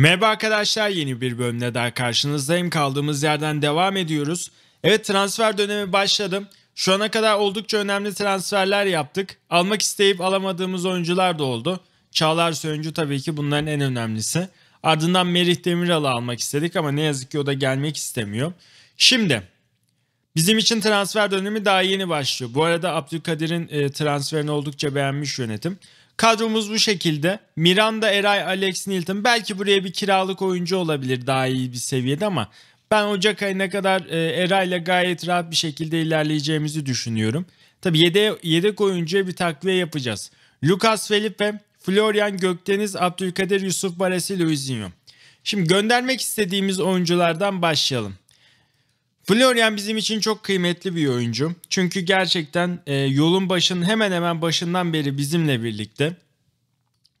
Merhaba arkadaşlar yeni bir bölümde daha karşınızdayım. Kaldığımız yerden devam ediyoruz. Evet transfer dönemi başladı. Şu ana kadar oldukça önemli transferler yaptık. Almak isteyip alamadığımız oyuncular da oldu. Çağlar Söyüncü tabii ki bunların en önemlisi. Ardından Merih Demiral'ı almak istedik ama ne yazık ki o da gelmek istemiyor. Şimdi bizim için transfer dönemi daha yeni başlıyor. Bu arada Abdülkadir'in e, transferini oldukça beğenmiş yönetim. Kadromuz bu şekilde. Miranda, Eray, Alex Nilton. Belki buraya bir kiralık oyuncu olabilir daha iyi bir seviyede ama ben Ocak ayına kadar e, Eray'la gayet rahat bir şekilde ilerleyeceğimizi düşünüyorum. Tabi yede, yedek oyuncuya bir takviye yapacağız. Lucas Felipe, Florian Gökdeniz, Abdülkadir Yusuf Baresi, Luizinho. Şimdi göndermek istediğimiz oyunculardan başlayalım. Florian bizim için çok kıymetli bir oyuncu. Çünkü gerçekten e, yolun başının hemen hemen başından beri bizimle birlikte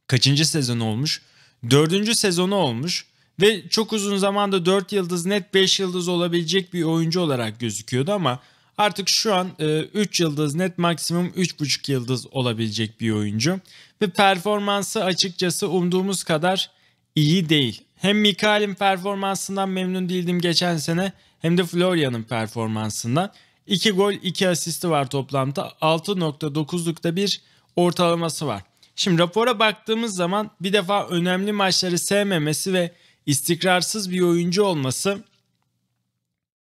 kaçıncı sezon olmuş? Dördüncü sezonu olmuş ve çok uzun zamanda 4 yıldız net 5 yıldız olabilecek bir oyuncu olarak gözüküyordu ama artık şu an 3 e, yıldız net maksimum 3,5 yıldız olabilecek bir oyuncu. Ve performansı açıkçası umduğumuz kadar iyi değil. Hem Mikael'in performansından memnun değildim geçen sene hem de Florya'nın performansından. 2 gol 2 asisti var toplamda 6.9'lukta bir ortalaması var. Şimdi rapora baktığımız zaman bir defa önemli maçları sevmemesi ve istikrarsız bir oyuncu olması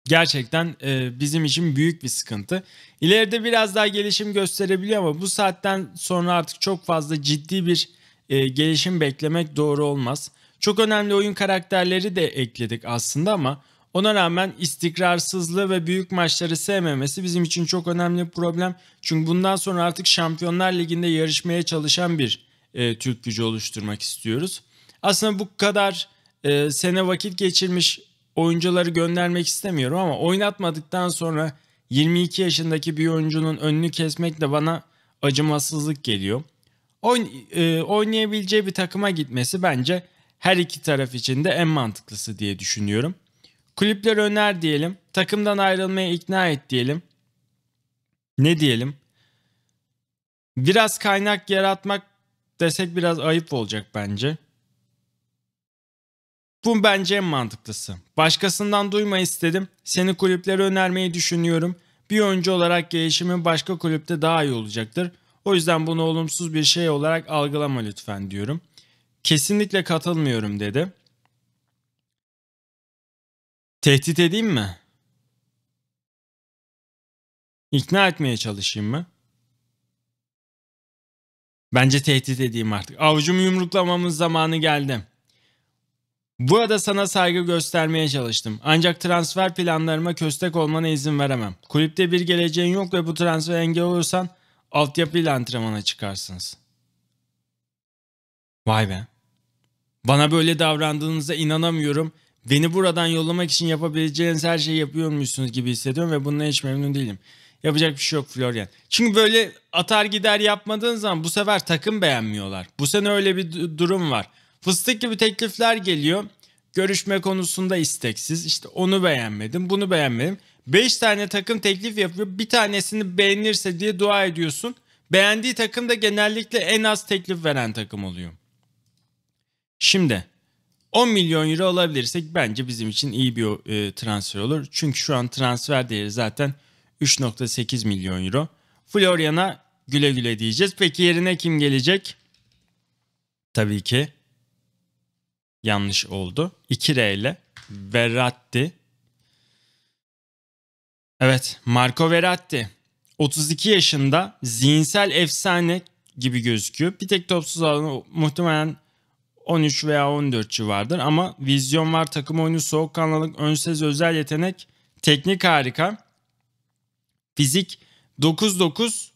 gerçekten e, bizim için büyük bir sıkıntı. İleride biraz daha gelişim gösterebiliyor ama bu saatten sonra artık çok fazla ciddi bir e, gelişim beklemek doğru olmaz. Çok önemli oyun karakterleri de ekledik aslında ama ona rağmen istikrarsızlığı ve büyük maçları sevmemesi bizim için çok önemli bir problem. Çünkü bundan sonra artık Şampiyonlar Ligi'nde yarışmaya çalışan bir e, Türk gücü oluşturmak istiyoruz. Aslında bu kadar e, sene vakit geçirmiş oyuncuları göndermek istemiyorum ama oynatmadıktan sonra 22 yaşındaki bir oyuncunun önünü kesmek de bana acımasızlık geliyor. Oyn, e, oynayabileceği bir takıma gitmesi bence her iki taraf için de en mantıklısı diye düşünüyorum. Kulüpler öner diyelim. Takımdan ayrılmaya ikna et diyelim. Ne diyelim? Biraz kaynak yaratmak desek biraz ayıp olacak bence. Bu bence en mantıklısı. Başkasından duyma istedim. Seni kulüplere önermeyi düşünüyorum. Bir oyuncu olarak gelişimin başka kulüpte daha iyi olacaktır. O yüzden bunu olumsuz bir şey olarak algılama lütfen diyorum. Kesinlikle katılmıyorum dedi. Tehdit edeyim mi? İkna etmeye çalışayım mı? Bence tehdit edeyim artık. Avucumu yumruklamamız zamanı geldi. Burada sana saygı göstermeye çalıştım. Ancak transfer planlarıma köstek olmana izin veremem. Kulüpte bir geleceğin yok ve bu transfer engel olursan altyapıyla antrenmana çıkarsınız. Vay be. Bana böyle davrandığınıza inanamıyorum. Beni buradan yollamak için yapabileceğiniz her şeyi yapıyormuşsunuz gibi hissediyorum ve bununla hiç memnun değilim. Yapacak bir şey yok Florian. Çünkü böyle atar gider yapmadığın zaman bu sefer takım beğenmiyorlar. Bu sene öyle bir durum var. Fıstık gibi teklifler geliyor. Görüşme konusunda isteksiz. İşte onu beğenmedim, bunu beğenmedim. 5 tane takım teklif yapıyor. Bir tanesini beğenirse diye dua ediyorsun. Beğendiği takım da genellikle en az teklif veren takım oluyor. Şimdi 10 milyon euro alabilirsek bence bizim için iyi bir e, transfer olur. Çünkü şu an transfer değeri zaten 3.8 milyon euro. Florian'a güle güle diyeceğiz. Peki yerine kim gelecek? Tabii ki yanlış oldu. 2R ile Verratti. Evet Marco Verratti. 32 yaşında zihinsel efsane gibi gözüküyor. Bir tek topsuz alanı muhtemelen 13 veya 14 civardır ama vizyon var, takım oyunu, soğukkanlılık, ön sez özel yetenek, teknik harika. Fizik 9-9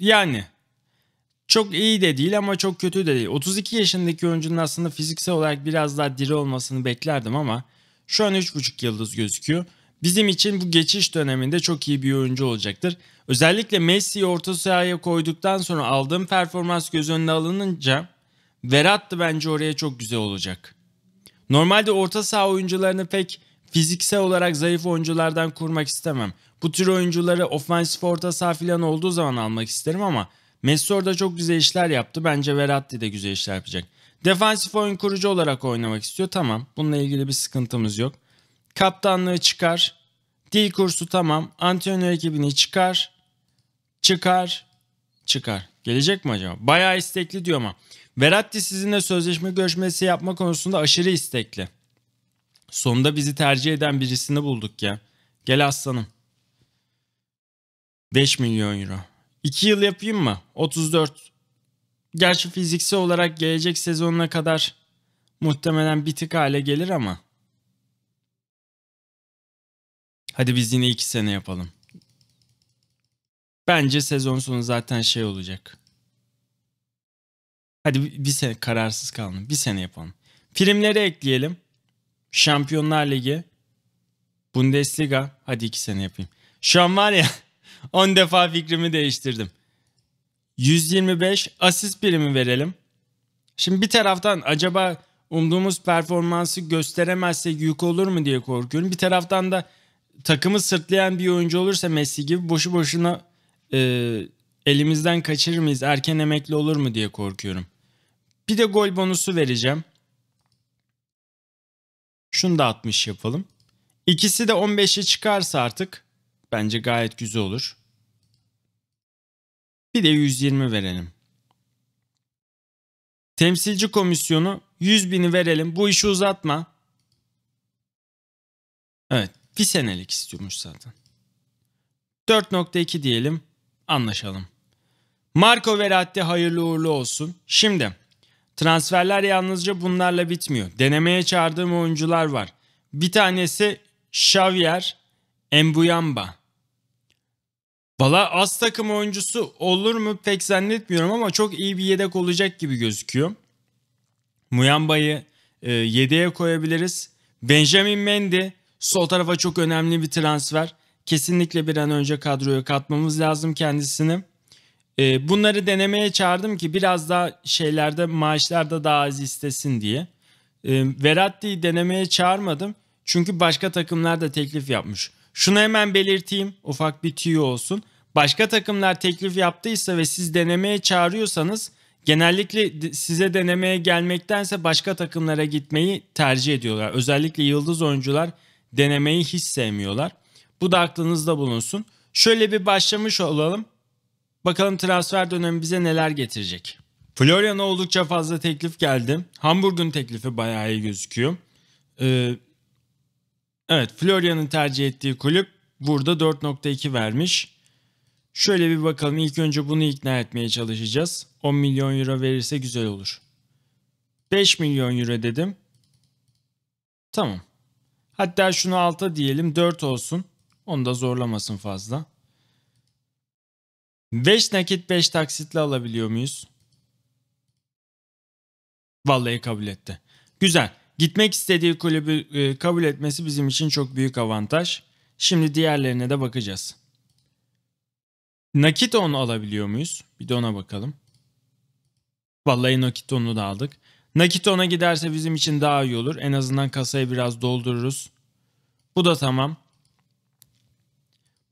yani çok iyi de değil ama çok kötü de değil. 32 yaşındaki oyuncunun aslında fiziksel olarak biraz daha diri olmasını beklerdim ama şu an 3.5 yıldız gözüküyor. Bizim için bu geçiş döneminde çok iyi bir oyuncu olacaktır. Özellikle Messi'yi orta sahaya koyduktan sonra aldığım performans göz önüne alınınca Verat da bence oraya çok güzel olacak. Normalde orta saha oyuncularını pek fiziksel olarak zayıf oyunculardan kurmak istemem. Bu tür oyuncuları ofansif orta saha falan olduğu zaman almak isterim ama Messi orada çok güzel işler yaptı. Bence Verratti de güzel işler yapacak. Defansif oyun kurucu olarak oynamak istiyor. Tamam. Bununla ilgili bir sıkıntımız yok. Kaptanlığı çıkar. Dil kursu tamam. Antrenör ekibini çıkar. Çıkar. Çıkar. Gelecek mi acaba? Bayağı istekli diyor ama. Veratti sizinle sözleşme görüşmesi yapma konusunda aşırı istekli. Sonunda bizi tercih eden birisini bulduk ya. Gel aslanım. 5 milyon euro. 2 yıl yapayım mı? 34. Gerçi fiziksel olarak gelecek sezonuna kadar muhtemelen bitik hale gelir ama. Hadi biz yine 2 sene yapalım. Bence sezon sonu zaten şey olacak. Hadi bir, bir sene kararsız kaldım. Bir sene yapalım. Primleri ekleyelim. Şampiyonlar Ligi. Bundesliga. Hadi iki sene yapayım. Şu an var ya 10 defa fikrimi değiştirdim. 125 asist primi verelim. Şimdi bir taraftan acaba umduğumuz performansı gösteremezsek yük olur mu diye korkuyorum. Bir taraftan da takımı sırtlayan bir oyuncu olursa Messi gibi boşu boşuna e, elimizden kaçırır mıyız? Erken emekli olur mu diye korkuyorum. Bir de gol bonusu vereceğim. Şunu da 60 yapalım. İkisi de 15'e çıkarsa artık bence gayet güzel olur. Bir de 120 verelim. Temsilci komisyonu 100 bini verelim. Bu işi uzatma. Evet. Bir senelik istiyormuş zaten. 4.2 diyelim. Anlaşalım. Marco Veratti hayırlı uğurlu olsun. Şimdi Transferler yalnızca bunlarla bitmiyor. Denemeye çağırdığım oyuncular var. Bir tanesi Xavier Mbuyamba. Valla az takım oyuncusu olur mu pek zannetmiyorum ama çok iyi bir yedek olacak gibi gözüküyor. Muyamba'yı e, yedeğe koyabiliriz. Benjamin Mendy sol tarafa çok önemli bir transfer. Kesinlikle bir an önce kadroya katmamız lazım kendisini. E, bunları denemeye çağırdım ki biraz daha şeylerde maaşlarda daha az istesin diye. E, ee, Verratti'yi denemeye çağırmadım. Çünkü başka takımlar da teklif yapmış. Şunu hemen belirteyim ufak bir tüyo olsun. Başka takımlar teklif yaptıysa ve siz denemeye çağırıyorsanız genellikle size denemeye gelmektense başka takımlara gitmeyi tercih ediyorlar. Özellikle yıldız oyuncular denemeyi hiç sevmiyorlar. Bu da aklınızda bulunsun. Şöyle bir başlamış olalım. Bakalım transfer dönemi bize neler getirecek. Florian'a oldukça fazla teklif geldi. Hamburg'un teklifi bayağı iyi gözüküyor. Ee, evet Florian'ın tercih ettiği kulüp burada 4.2 vermiş. Şöyle bir bakalım ilk önce bunu ikna etmeye çalışacağız. 10 milyon euro verirse güzel olur. 5 milyon euro dedim. Tamam. Hatta şunu alta diyelim 4 olsun. Onu da zorlamasın fazla. 5 nakit 5 taksitle alabiliyor muyuz? Vallahi kabul etti. Güzel. Gitmek istediği kulübü e, kabul etmesi bizim için çok büyük avantaj. Şimdi diğerlerine de bakacağız. Nakit onu alabiliyor muyuz? Bir de ona bakalım. Vallahi nakit onu da aldık. Nakit ona giderse bizim için daha iyi olur. En azından kasayı biraz doldururuz. Bu da tamam.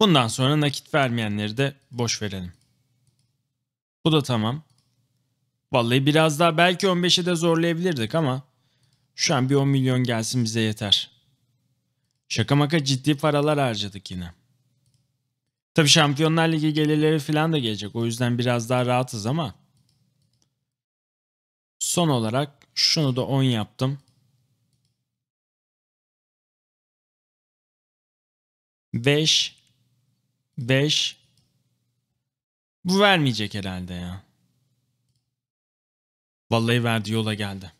Bundan sonra nakit vermeyenleri de boş verelim. Bu da tamam. Vallahi biraz daha belki 15'e de zorlayabilirdik ama şu an bir 10 milyon gelsin bize yeter. Şaka maka ciddi paralar harcadık yine. Tabii Şampiyonlar Ligi gelirleri falan da gelecek. O yüzden biraz daha rahatız ama. Son olarak şunu da 10 yaptım. Beş, 5. Bu vermeyecek herhalde ya. Vallahi verdi yola geldi.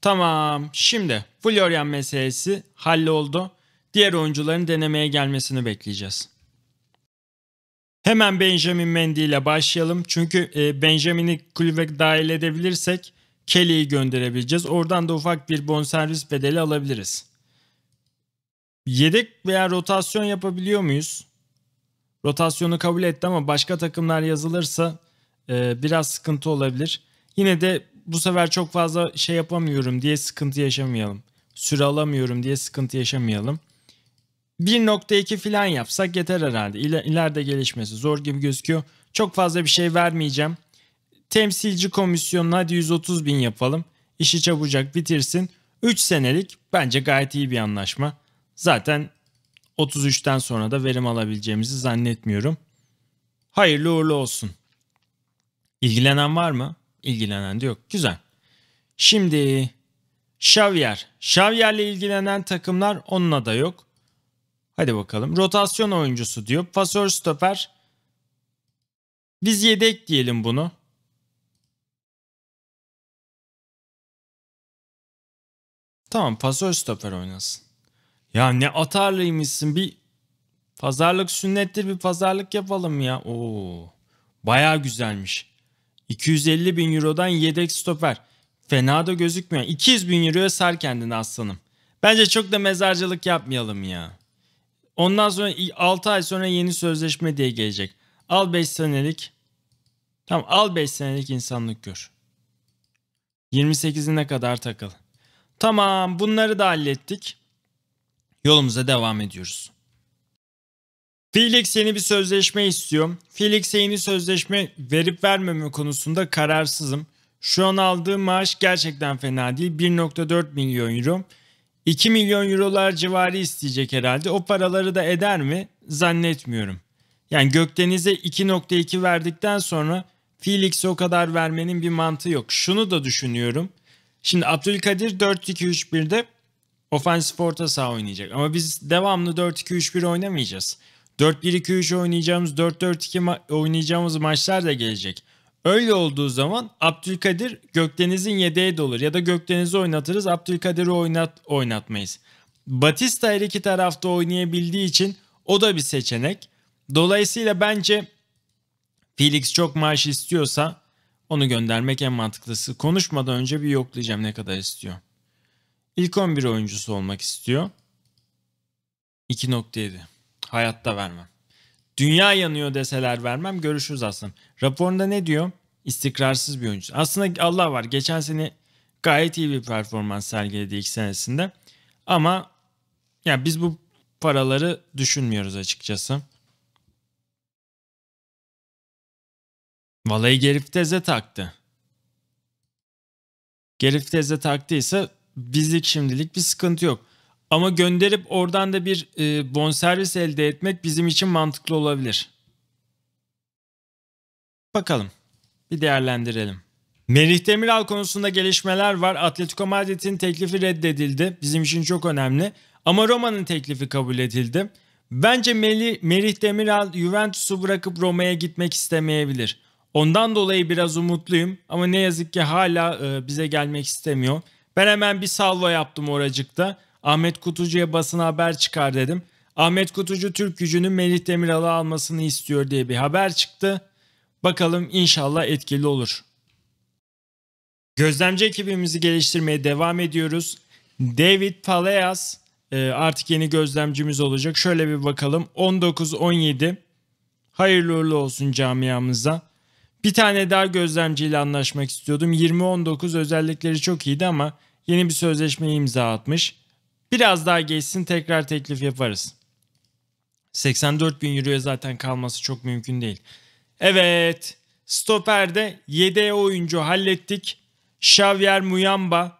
Tamam şimdi Florian meselesi halloldu. Diğer oyuncuların denemeye gelmesini bekleyeceğiz. Hemen Benjamin Mendy ile başlayalım. Çünkü e, Benjamin'i kulübe dahil edebilirsek Kelly'yi gönderebileceğiz. Oradan da ufak bir bonservis bedeli alabiliriz. Yedek veya rotasyon yapabiliyor muyuz? rotasyonu kabul etti ama başka takımlar yazılırsa e, biraz sıkıntı olabilir. Yine de bu sefer çok fazla şey yapamıyorum diye sıkıntı yaşamayalım. Süre alamıyorum diye sıkıntı yaşamayalım. 1.2 falan yapsak yeter herhalde. İler, gelişmesi zor gibi gözüküyor. Çok fazla bir şey vermeyeceğim. Temsilci komisyonuna hadi 130 bin yapalım. İşi çabucak bitirsin. 3 senelik bence gayet iyi bir anlaşma. Zaten 33'ten sonra da verim alabileceğimizi zannetmiyorum. Hayırlı uğurlu olsun. İlgilenen var mı? İlgilenen de yok. Güzel. Şimdi Xavier. Xavier'le ilgilenen takımlar onunla da yok. Hadi bakalım. Rotasyon oyuncusu diyor. Pasör stoper. Biz yedek diyelim bunu. Tamam pasör stoper oynasın. Ya ne atarlıymışsın bir pazarlık sünnettir bir pazarlık yapalım ya. Oo baya güzelmiş. 250 bin eurodan yedek stoper. Fena da gözükmüyor. 200 bin euroya sar kendini aslanım. Bence çok da mezarcılık yapmayalım ya. Ondan sonra 6 ay sonra yeni sözleşme diye gelecek. Al 5 senelik. Tamam al 5 senelik insanlık gör. 28'ine kadar takıl. Tamam bunları da hallettik yolumuza devam ediyoruz. Felix yeni bir sözleşme istiyor. Felix'e yeni sözleşme verip vermeme konusunda kararsızım. Şu an aldığım maaş gerçekten fena değil. 1.4 milyon euro. 2 milyon eurolar civarı isteyecek herhalde. O paraları da eder mi? Zannetmiyorum. Yani Gökdeniz'e 2.2 verdikten sonra Felix'e o kadar vermenin bir mantığı yok. Şunu da düşünüyorum. Şimdi Abdülkadir 4 2 Ofansif orta saha oynayacak. Ama biz devamlı 4-2-3-1 oynamayacağız. 4-1-2-3 oynayacağımız, 4-4-2 ma- oynayacağımız maçlar da gelecek. Öyle olduğu zaman Abdülkadir Gökdeniz'in yedeği de olur. Ya da Gökdeniz'i oynatırız, Abdülkadir'i oynat oynatmayız. Batista her iki tarafta oynayabildiği için o da bir seçenek. Dolayısıyla bence Felix çok maaş istiyorsa onu göndermek en mantıklısı. Konuşmadan önce bir yoklayacağım ne kadar istiyor. İlk 11 oyuncusu olmak istiyor. 2.7. Hayatta vermem. Dünya yanıyor deseler vermem. Görüşürüz aslında. Raporunda ne diyor? İstikrarsız bir oyuncu. Aslında Allah var. Geçen sene gayet iyi bir performans sergiledi ilk senesinde. Ama ya yani biz bu paraları düşünmüyoruz açıkçası. Vallahi Gerif Teze taktı. Gerif Teze taktıysa bizlik şimdilik bir sıkıntı yok. Ama gönderip oradan da bir e, bonservis elde etmek bizim için mantıklı olabilir. Bakalım. Bir değerlendirelim. Merih Demiral konusunda gelişmeler var. Atletico Madrid'in teklifi reddedildi. Bizim için çok önemli. Ama Roma'nın teklifi kabul edildi. Bence Meli, Merih Demiral Juventus'u bırakıp Roma'ya gitmek istemeyebilir. Ondan dolayı biraz umutluyum ama ne yazık ki hala e, bize gelmek istemiyor. Ben hemen bir salvo yaptım oracıkta. Ahmet Kutucu'ya basın haber çıkar dedim. Ahmet Kutucu Türk gücünün Melih Demiral'ı almasını istiyor diye bir haber çıktı. Bakalım inşallah etkili olur. Gözlemci ekibimizi geliştirmeye devam ediyoruz. David Palayas e, artık yeni gözlemcimiz olacak. Şöyle bir bakalım 19-17 hayırlı uğurlu olsun camiamıza. Bir tane daha gözlemciyle anlaşmak istiyordum. 2019 özellikleri çok iyiydi ama yeni bir sözleşme imza atmış. Biraz daha geçsin tekrar teklif yaparız. 84 bin euroya zaten kalması çok mümkün değil. Evet. Stoper'de 7 oyuncu hallettik. Xavier Muyamba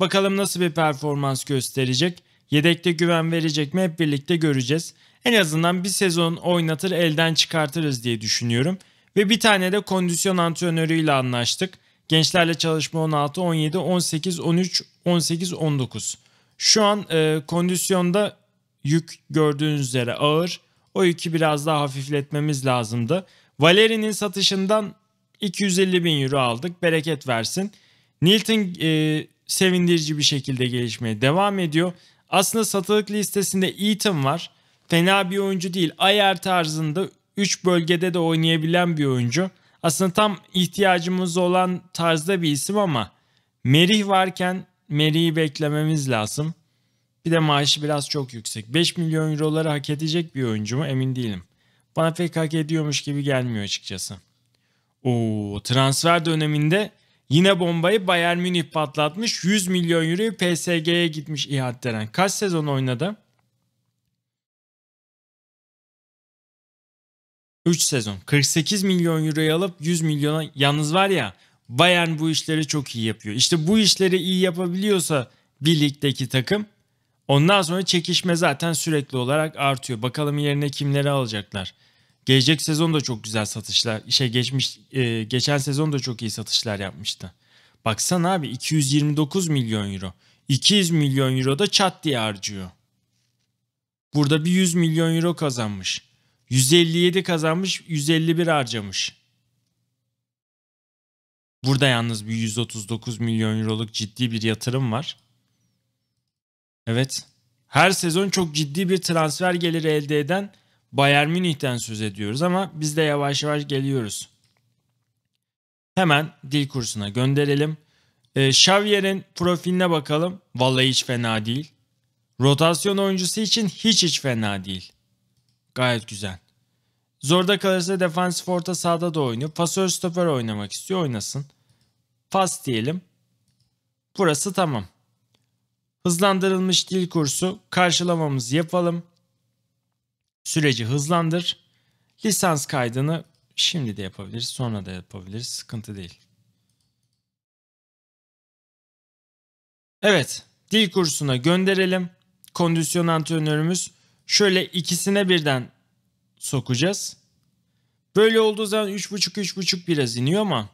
bakalım nasıl bir performans gösterecek. Yedekte güven verecek mi hep birlikte göreceğiz. En azından bir sezon oynatır elden çıkartırız diye düşünüyorum. Ve bir tane de kondisyon antrenörüyle anlaştık. Gençlerle çalışma 16, 17, 18, 13, 18, 19. Şu an e, kondisyonda yük gördüğünüz üzere ağır. O yükü biraz daha hafifletmemiz lazımdı. Valeri'nin satışından 250 bin euro aldık. Bereket versin. Nilton e, sevindirici bir şekilde gelişmeye devam ediyor. Aslında satılık listesinde Eaton var. Fena bir oyuncu değil. Ayar tarzında 3 bölgede de oynayabilen bir oyuncu. Aslında tam ihtiyacımız olan tarzda bir isim ama Merih varken Merih'i beklememiz lazım. Bir de maaşı biraz çok yüksek. 5 milyon euroları hak edecek bir oyuncu mu emin değilim. Bana pek hak ediyormuş gibi gelmiyor açıkçası. Oo, transfer döneminde yine bombayı Bayern Münih patlatmış. 100 milyon euroyu PSG'ye gitmiş İhatteren. Kaç sezon oynadı? 3 sezon 48 milyon euroyu alıp 100 milyona yalnız var ya Bayern bu işleri çok iyi yapıyor. İşte bu işleri iyi yapabiliyorsa bir ligdeki takım ondan sonra çekişme zaten sürekli olarak artıyor. Bakalım yerine kimleri alacaklar. Gelecek sezon da çok güzel satışlar. Şey geçmiş e, geçen sezon da çok iyi satışlar yapmıştı. Baksana abi 229 milyon euro. 200 milyon euro da çat diye harcıyor. Burada bir 100 milyon euro kazanmış. 157 kazanmış, 151 harcamış. Burada yalnız bir 139 milyon euroluk ciddi bir yatırım var. Evet. Her sezon çok ciddi bir transfer geliri elde eden Bayern Münih'ten söz ediyoruz ama biz de yavaş yavaş geliyoruz. Hemen dil kursuna gönderelim. E, Xavier'in profiline bakalım. Vallahi hiç fena değil. Rotasyon oyuncusu için hiç hiç fena değil. Gayet güzel. Zorda kalırsa defansif orta sahada da oynuyor. Pasör stoper oynamak istiyor oynasın. Pas diyelim. Burası tamam. Hızlandırılmış dil kursu karşılamamızı yapalım. Süreci hızlandır. Lisans kaydını şimdi de yapabiliriz, sonra da yapabiliriz. Sıkıntı değil. Evet, dil kursuna gönderelim. Kondisyon antrenörümüz Şöyle ikisine birden sokacağız. Böyle olduğu zaman 3.5 3.5 biraz iniyor ama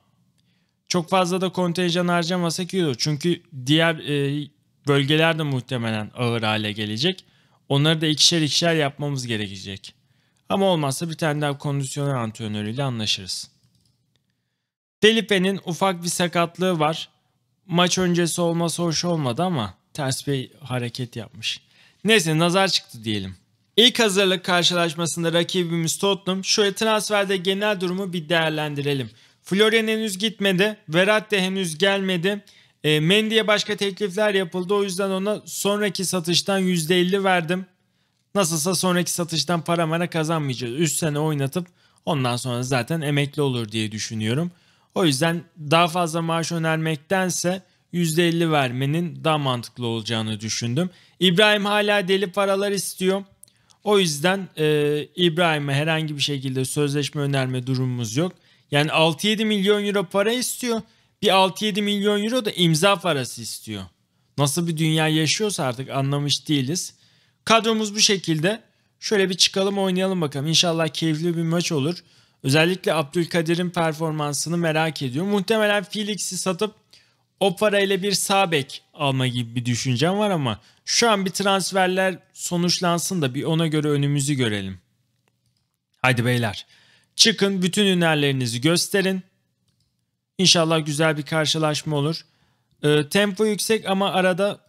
çok fazla da kontenjan harcamasak iyi olur. Çünkü diğer e, bölgeler de muhtemelen ağır hale gelecek. Onları da ikişer ikişer yapmamız gerekecek. Ama olmazsa bir tane daha kondisyonel antrenörüyle anlaşırız. Felipe'nin ufak bir sakatlığı var. Maç öncesi olması hoş olmadı ama ters bir hareket yapmış. Neyse nazar çıktı diyelim. İlk hazırlık karşılaşmasında rakibimiz Tottenham. Şöyle transferde genel durumu bir değerlendirelim. Florian henüz gitmedi. Verat de henüz gelmedi. E, Mendy'ye başka teklifler yapıldı. O yüzden ona sonraki satıştan %50 verdim. Nasılsa sonraki satıştan para mara kazanmayacağız. 3 sene oynatıp ondan sonra zaten emekli olur diye düşünüyorum. O yüzden daha fazla maaş önermektense %50 vermenin daha mantıklı olacağını düşündüm. İbrahim hala deli paralar istiyor. O yüzden e, İbrahim'e herhangi bir şekilde sözleşme önerme durumumuz yok. Yani 6-7 milyon euro para istiyor. Bir 6-7 milyon euro da imza parası istiyor. Nasıl bir dünya yaşıyorsa artık anlamış değiliz. Kadromuz bu şekilde. Şöyle bir çıkalım oynayalım bakalım. İnşallah keyifli bir maç olur. Özellikle Abdülkadir'in performansını merak ediyor. Muhtemelen Felix'i satıp Opvara ile bir sağ bek alma gibi bir düşüncem var ama şu an bir transferler sonuçlansın da bir ona göre önümüzü görelim. Haydi beyler çıkın bütün hünerlerinizi gösterin. İnşallah güzel bir karşılaşma olur. E, tempo yüksek ama arada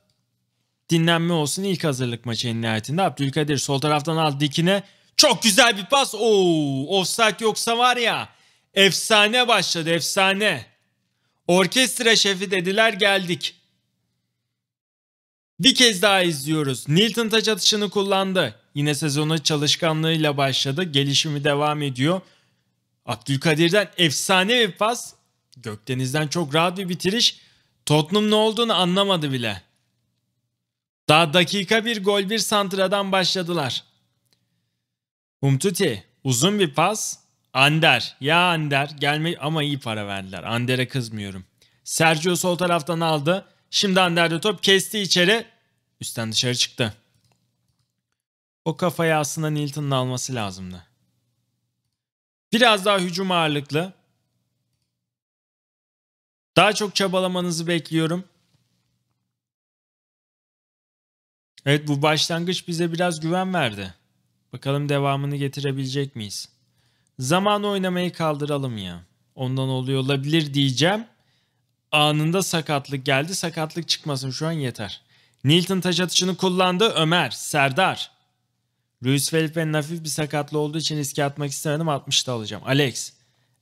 dinlenme olsun ilk hazırlık maçı en nihayetinde. Abdülkadir sol taraftan al dikine çok güzel bir pas. Oo, offside yoksa var ya efsane başladı efsane. Orkestra şefi dediler geldik. Bir kez daha izliyoruz. Newton taç atışını kullandı. Yine sezonu çalışkanlığıyla başladı. Gelişimi devam ediyor. Abdülkadir'den efsane bir pas. Gökdeniz'den çok rahat bir bitiriş. Tottenham ne olduğunu anlamadı bile. Daha dakika bir gol bir santradan başladılar. Umtuti uzun bir pas. Ander. Ya Ander. Gelme ama iyi para verdiler. Ander'e kızmıyorum. Sergio sol taraftan aldı. Şimdi Ander'de top kesti içeri. Üstten dışarı çıktı. O kafayı aslında Nilton'un alması lazımdı. Biraz daha hücum ağırlıklı. Daha çok çabalamanızı bekliyorum. Evet bu başlangıç bize biraz güven verdi. Bakalım devamını getirebilecek miyiz? Zaman oynamayı kaldıralım ya. Ondan oluyor olabilir diyeceğim. Anında sakatlık geldi. Sakatlık çıkmasın şu an yeter. Nilton taş atışını kullandı. Ömer, Serdar. Luis Felipe'nin hafif bir sakatlı olduğu için riske atmak istemedim. 60'da alacağım. Alex.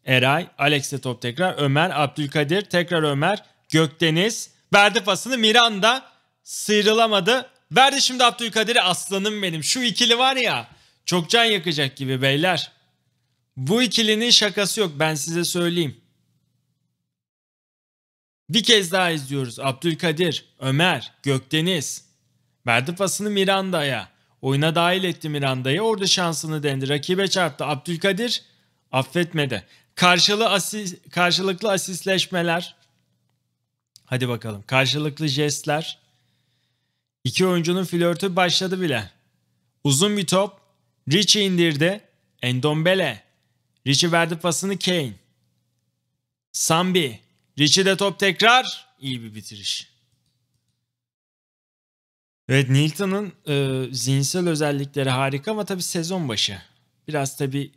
Eray. Alex'e top tekrar. Ömer. Abdülkadir. Tekrar Ömer. Gökdeniz. Verdi pasını. Miranda. Sıyrılamadı. Verdi şimdi Abdülkadir'i aslanım benim. Şu ikili var ya. Çok can yakacak gibi beyler. Bu ikilinin şakası yok ben size söyleyeyim. Bir kez daha izliyoruz. Abdülkadir, Ömer, Gökdeniz. Verdi pasını Miranda'ya. Oyuna dahil etti Miranda'yı. Orada şansını dendi. Rakibe çarptı. Abdülkadir affetmedi. Karşılı asis, karşılıklı asistleşmeler. Hadi bakalım. Karşılıklı jestler. İki oyuncunun flörtü başladı bile. Uzun bir top. Richie indirdi. Endombele. Richie verdi pasını Kane. Sambi. Richie de top tekrar. İyi bir bitiriş. Evet Nilton'un e, zihinsel özellikleri harika ama tabii sezon başı. Biraz tabii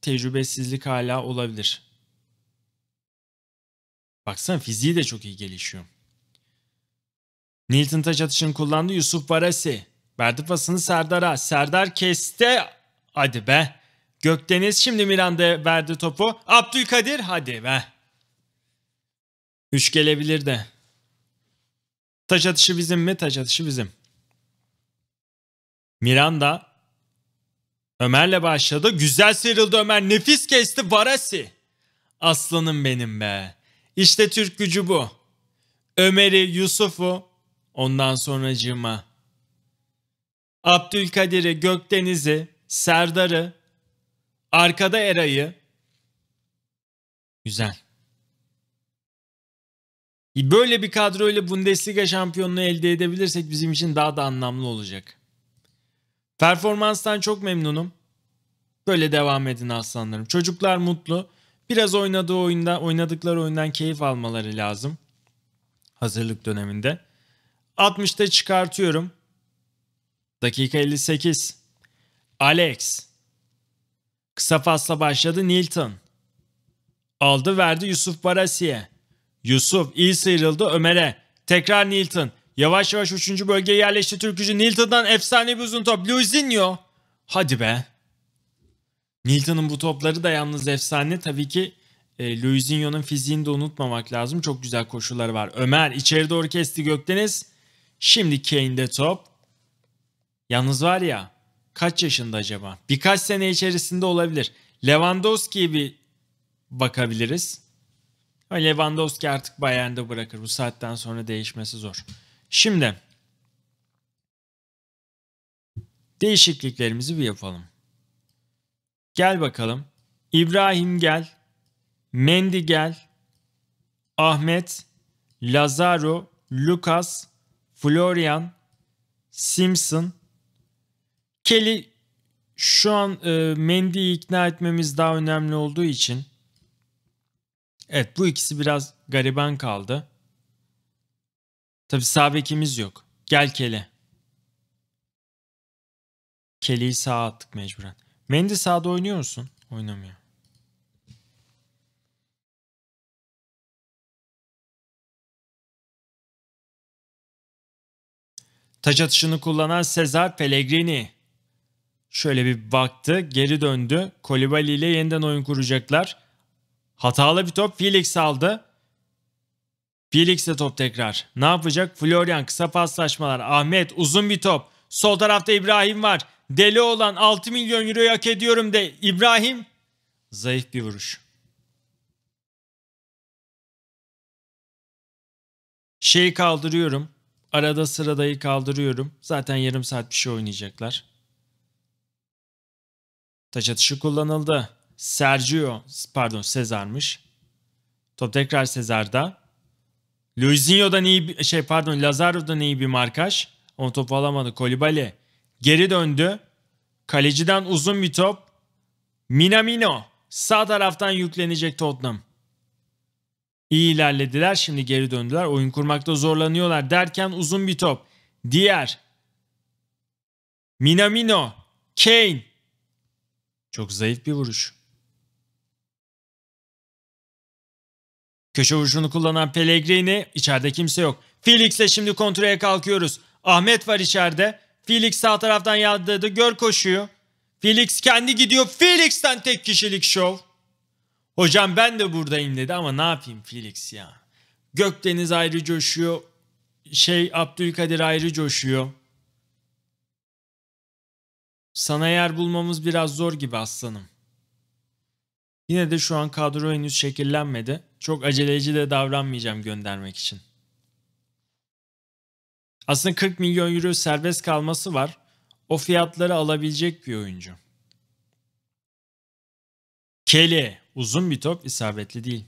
tecrübesizlik hala olabilir. Baksana fiziği de çok iyi gelişiyor. Nilton taç atışını kullandı Yusuf Barasi. Verdi pasını Serdar'a. Serdar kesti. Hadi be. Gökdeniz şimdi Miranda verdi topu. Abdülkadir hadi be. Üç gelebilir de. Taş atışı bizim mi? taç atışı bizim. Miranda. Ömer'le başladı. Güzel sıyrıldı Ömer. Nefis kesti Varasi. Aslanım benim be. İşte Türk gücü bu. Ömer'i, Yusuf'u. Ondan sonra Abdülkadir'i, Gökdeniz'i, Serdar'ı, Arkada Eray'ı. Güzel. Böyle bir kadroyla Bundesliga şampiyonluğu elde edebilirsek bizim için daha da anlamlı olacak. Performanstan çok memnunum. Böyle devam edin aslanlarım. Çocuklar mutlu. Biraz oynadığı oyunda, oynadıkları oyundan keyif almaları lazım. Hazırlık döneminde. 60'ta çıkartıyorum. Dakika 58. Alex. Kısa pasla başladı Nilton. Aldı verdi Yusuf Barasi'ye. Yusuf iyi sıyrıldı Ömer'e. Tekrar Nilton. Yavaş yavaş 3. bölgeye yerleşti Türkücü. Nilton'dan efsane bir uzun top. Luzinho. Hadi be. Nilton'un bu topları da yalnız efsane. Tabii ki e, Luizinho'nun fiziğini de unutmamak lazım. Çok güzel koşuları var. Ömer içeri doğru kesti Gökdeniz. Şimdi Kane'de top. Yalnız var ya kaç yaşında acaba? Birkaç sene içerisinde olabilir. Lewandowski'ye bir bakabiliriz. Ama Lewandowski artık Bayern'de bırakır. Bu saatten sonra değişmesi zor. Şimdi değişikliklerimizi bir yapalım. Gel bakalım. İbrahim gel. Mendy gel. Ahmet, Lazaro, Lucas, Florian, Simpson, Kelly şu an e, Mendy'yi ikna etmemiz daha önemli olduğu için evet bu ikisi biraz gariban kaldı. Tabi sabekimiz yok. Gel Kelly. Kelly'yi sağa attık mecburen. Mendy sağda oynuyor musun? Oynamıyor. Taç atışını kullanan Sezar Pellegrini. Şöyle bir baktı, geri döndü. Kolibali ile yeniden oyun kuracaklar. Hatalı bir top Felix aldı. Felix'e top tekrar. Ne yapacak? Florian kısa paslaşmalar. Ahmet uzun bir top. Sol tarafta İbrahim var. Deli olan 6 milyon euro hak ediyorum de İbrahim. Zayıf bir vuruş. Şeyi kaldırıyorum. Arada sıradayı kaldırıyorum. Zaten yarım saat bir şey oynayacaklar. Taç atışı kullanıldı. Sergio, pardon Sezar'mış. Top tekrar Sezar'da. Luizinho'dan iyi bir, şey pardon Lazaro'dan iyi bir markaj. Onu topu alamadı. Kolibali geri döndü. Kaleciden uzun bir top. Minamino sağ taraftan yüklenecek Tottenham. İyi ilerlediler. Şimdi geri döndüler. Oyun kurmakta zorlanıyorlar derken uzun bir top. Diğer. Minamino. Kane. Çok zayıf bir vuruş. Köşe vuruşunu kullanan Pellegrini içeride kimse yok. Felix'le şimdi kontrole kalkıyoruz. Ahmet var içeride. Felix sağ taraftan yadırdı. Gör koşuyor. Felix kendi gidiyor. Felix'ten tek kişilik şov. Hocam ben de buradayım dedi ama ne yapayım Felix ya. Gökdeniz ayrı coşuyor. Şey Abdülkadir ayrı coşuyor. Sana yer bulmamız biraz zor gibi aslanım. Yine de şu an kadro henüz şekillenmedi. Çok aceleci de davranmayacağım göndermek için. Aslında 40 milyon euro serbest kalması var. O fiyatları alabilecek bir oyuncu. Kelly uzun bir top isabetli değil.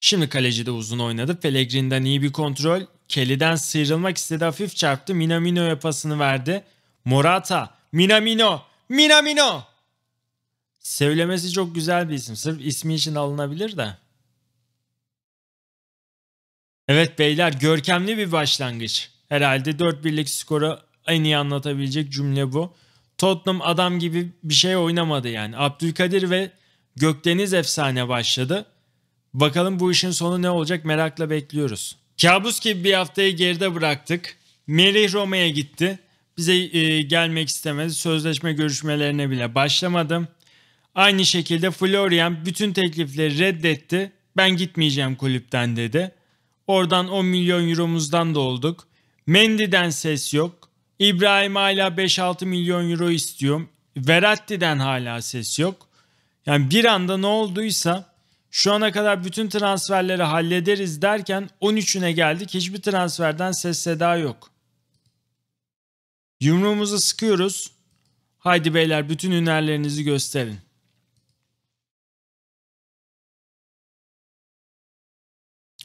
Şimdi kaleci de uzun oynadı. Pellegrin'den iyi bir kontrol. Kelly'den sıyrılmak istedi hafif çarptı. Minamino'ya pasını verdi. Morata, Minamino, Minamino. Sevlemesi çok güzel bir isim. Sırf ismi için alınabilir de. Evet beyler görkemli bir başlangıç. Herhalde 4-1'lik skoru en iyi anlatabilecek cümle bu. Tottenham adam gibi bir şey oynamadı yani. Abdülkadir ve Gökdeniz efsane başladı. Bakalım bu işin sonu ne olacak merakla bekliyoruz. Kabus gibi bir haftayı geride bıraktık. Melih Roma'ya gitti. Bize e, gelmek istemedi. Sözleşme görüşmelerine bile başlamadım. Aynı şekilde Florian bütün teklifleri reddetti. Ben gitmeyeceğim kulüpten dedi. Oradan 10 milyon euromuzdan da olduk. Mendy'den ses yok. İbrahim hala 5-6 milyon euro istiyorum. Veratti'den hala ses yok. Yani bir anda ne olduysa şu ana kadar bütün transferleri hallederiz derken 13'üne geldik. Hiçbir transferden ses seda yok. Yumruğumuzu sıkıyoruz. Haydi beyler bütün hünerlerinizi gösterin.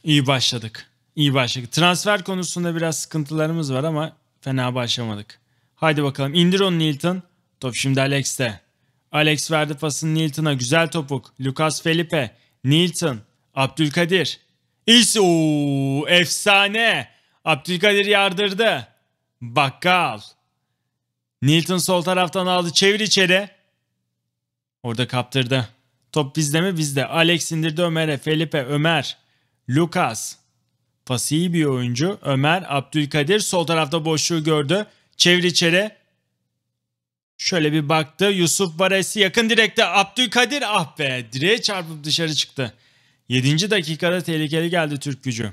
İyi başladık. İyi başladık. Transfer konusunda biraz sıkıntılarımız var ama fena başlamadık. Haydi bakalım indir onu Nilton. Top şimdi Alex'te. Alex verdi pasını Nilton'a. Güzel topuk. Lucas Felipe. Nilton, Abdülkadir. İs o efsane. Abdülkadir yardırdı. Bakkal. Nilton sol taraftan aldı. Çevir içeri. Orada kaptırdı. Top bizde mi? Bizde. Alex indirdi Ömer'e. Felipe, Ömer. Lucas. Pası iyi bir oyuncu. Ömer, Abdülkadir sol tarafta boşluğu gördü. Çevir içeri. Şöyle bir baktı. Yusuf Baresi yakın direkte. Abdülkadir ah be direğe çarpıp dışarı çıktı. 7. dakikada tehlikeli geldi Türk gücü.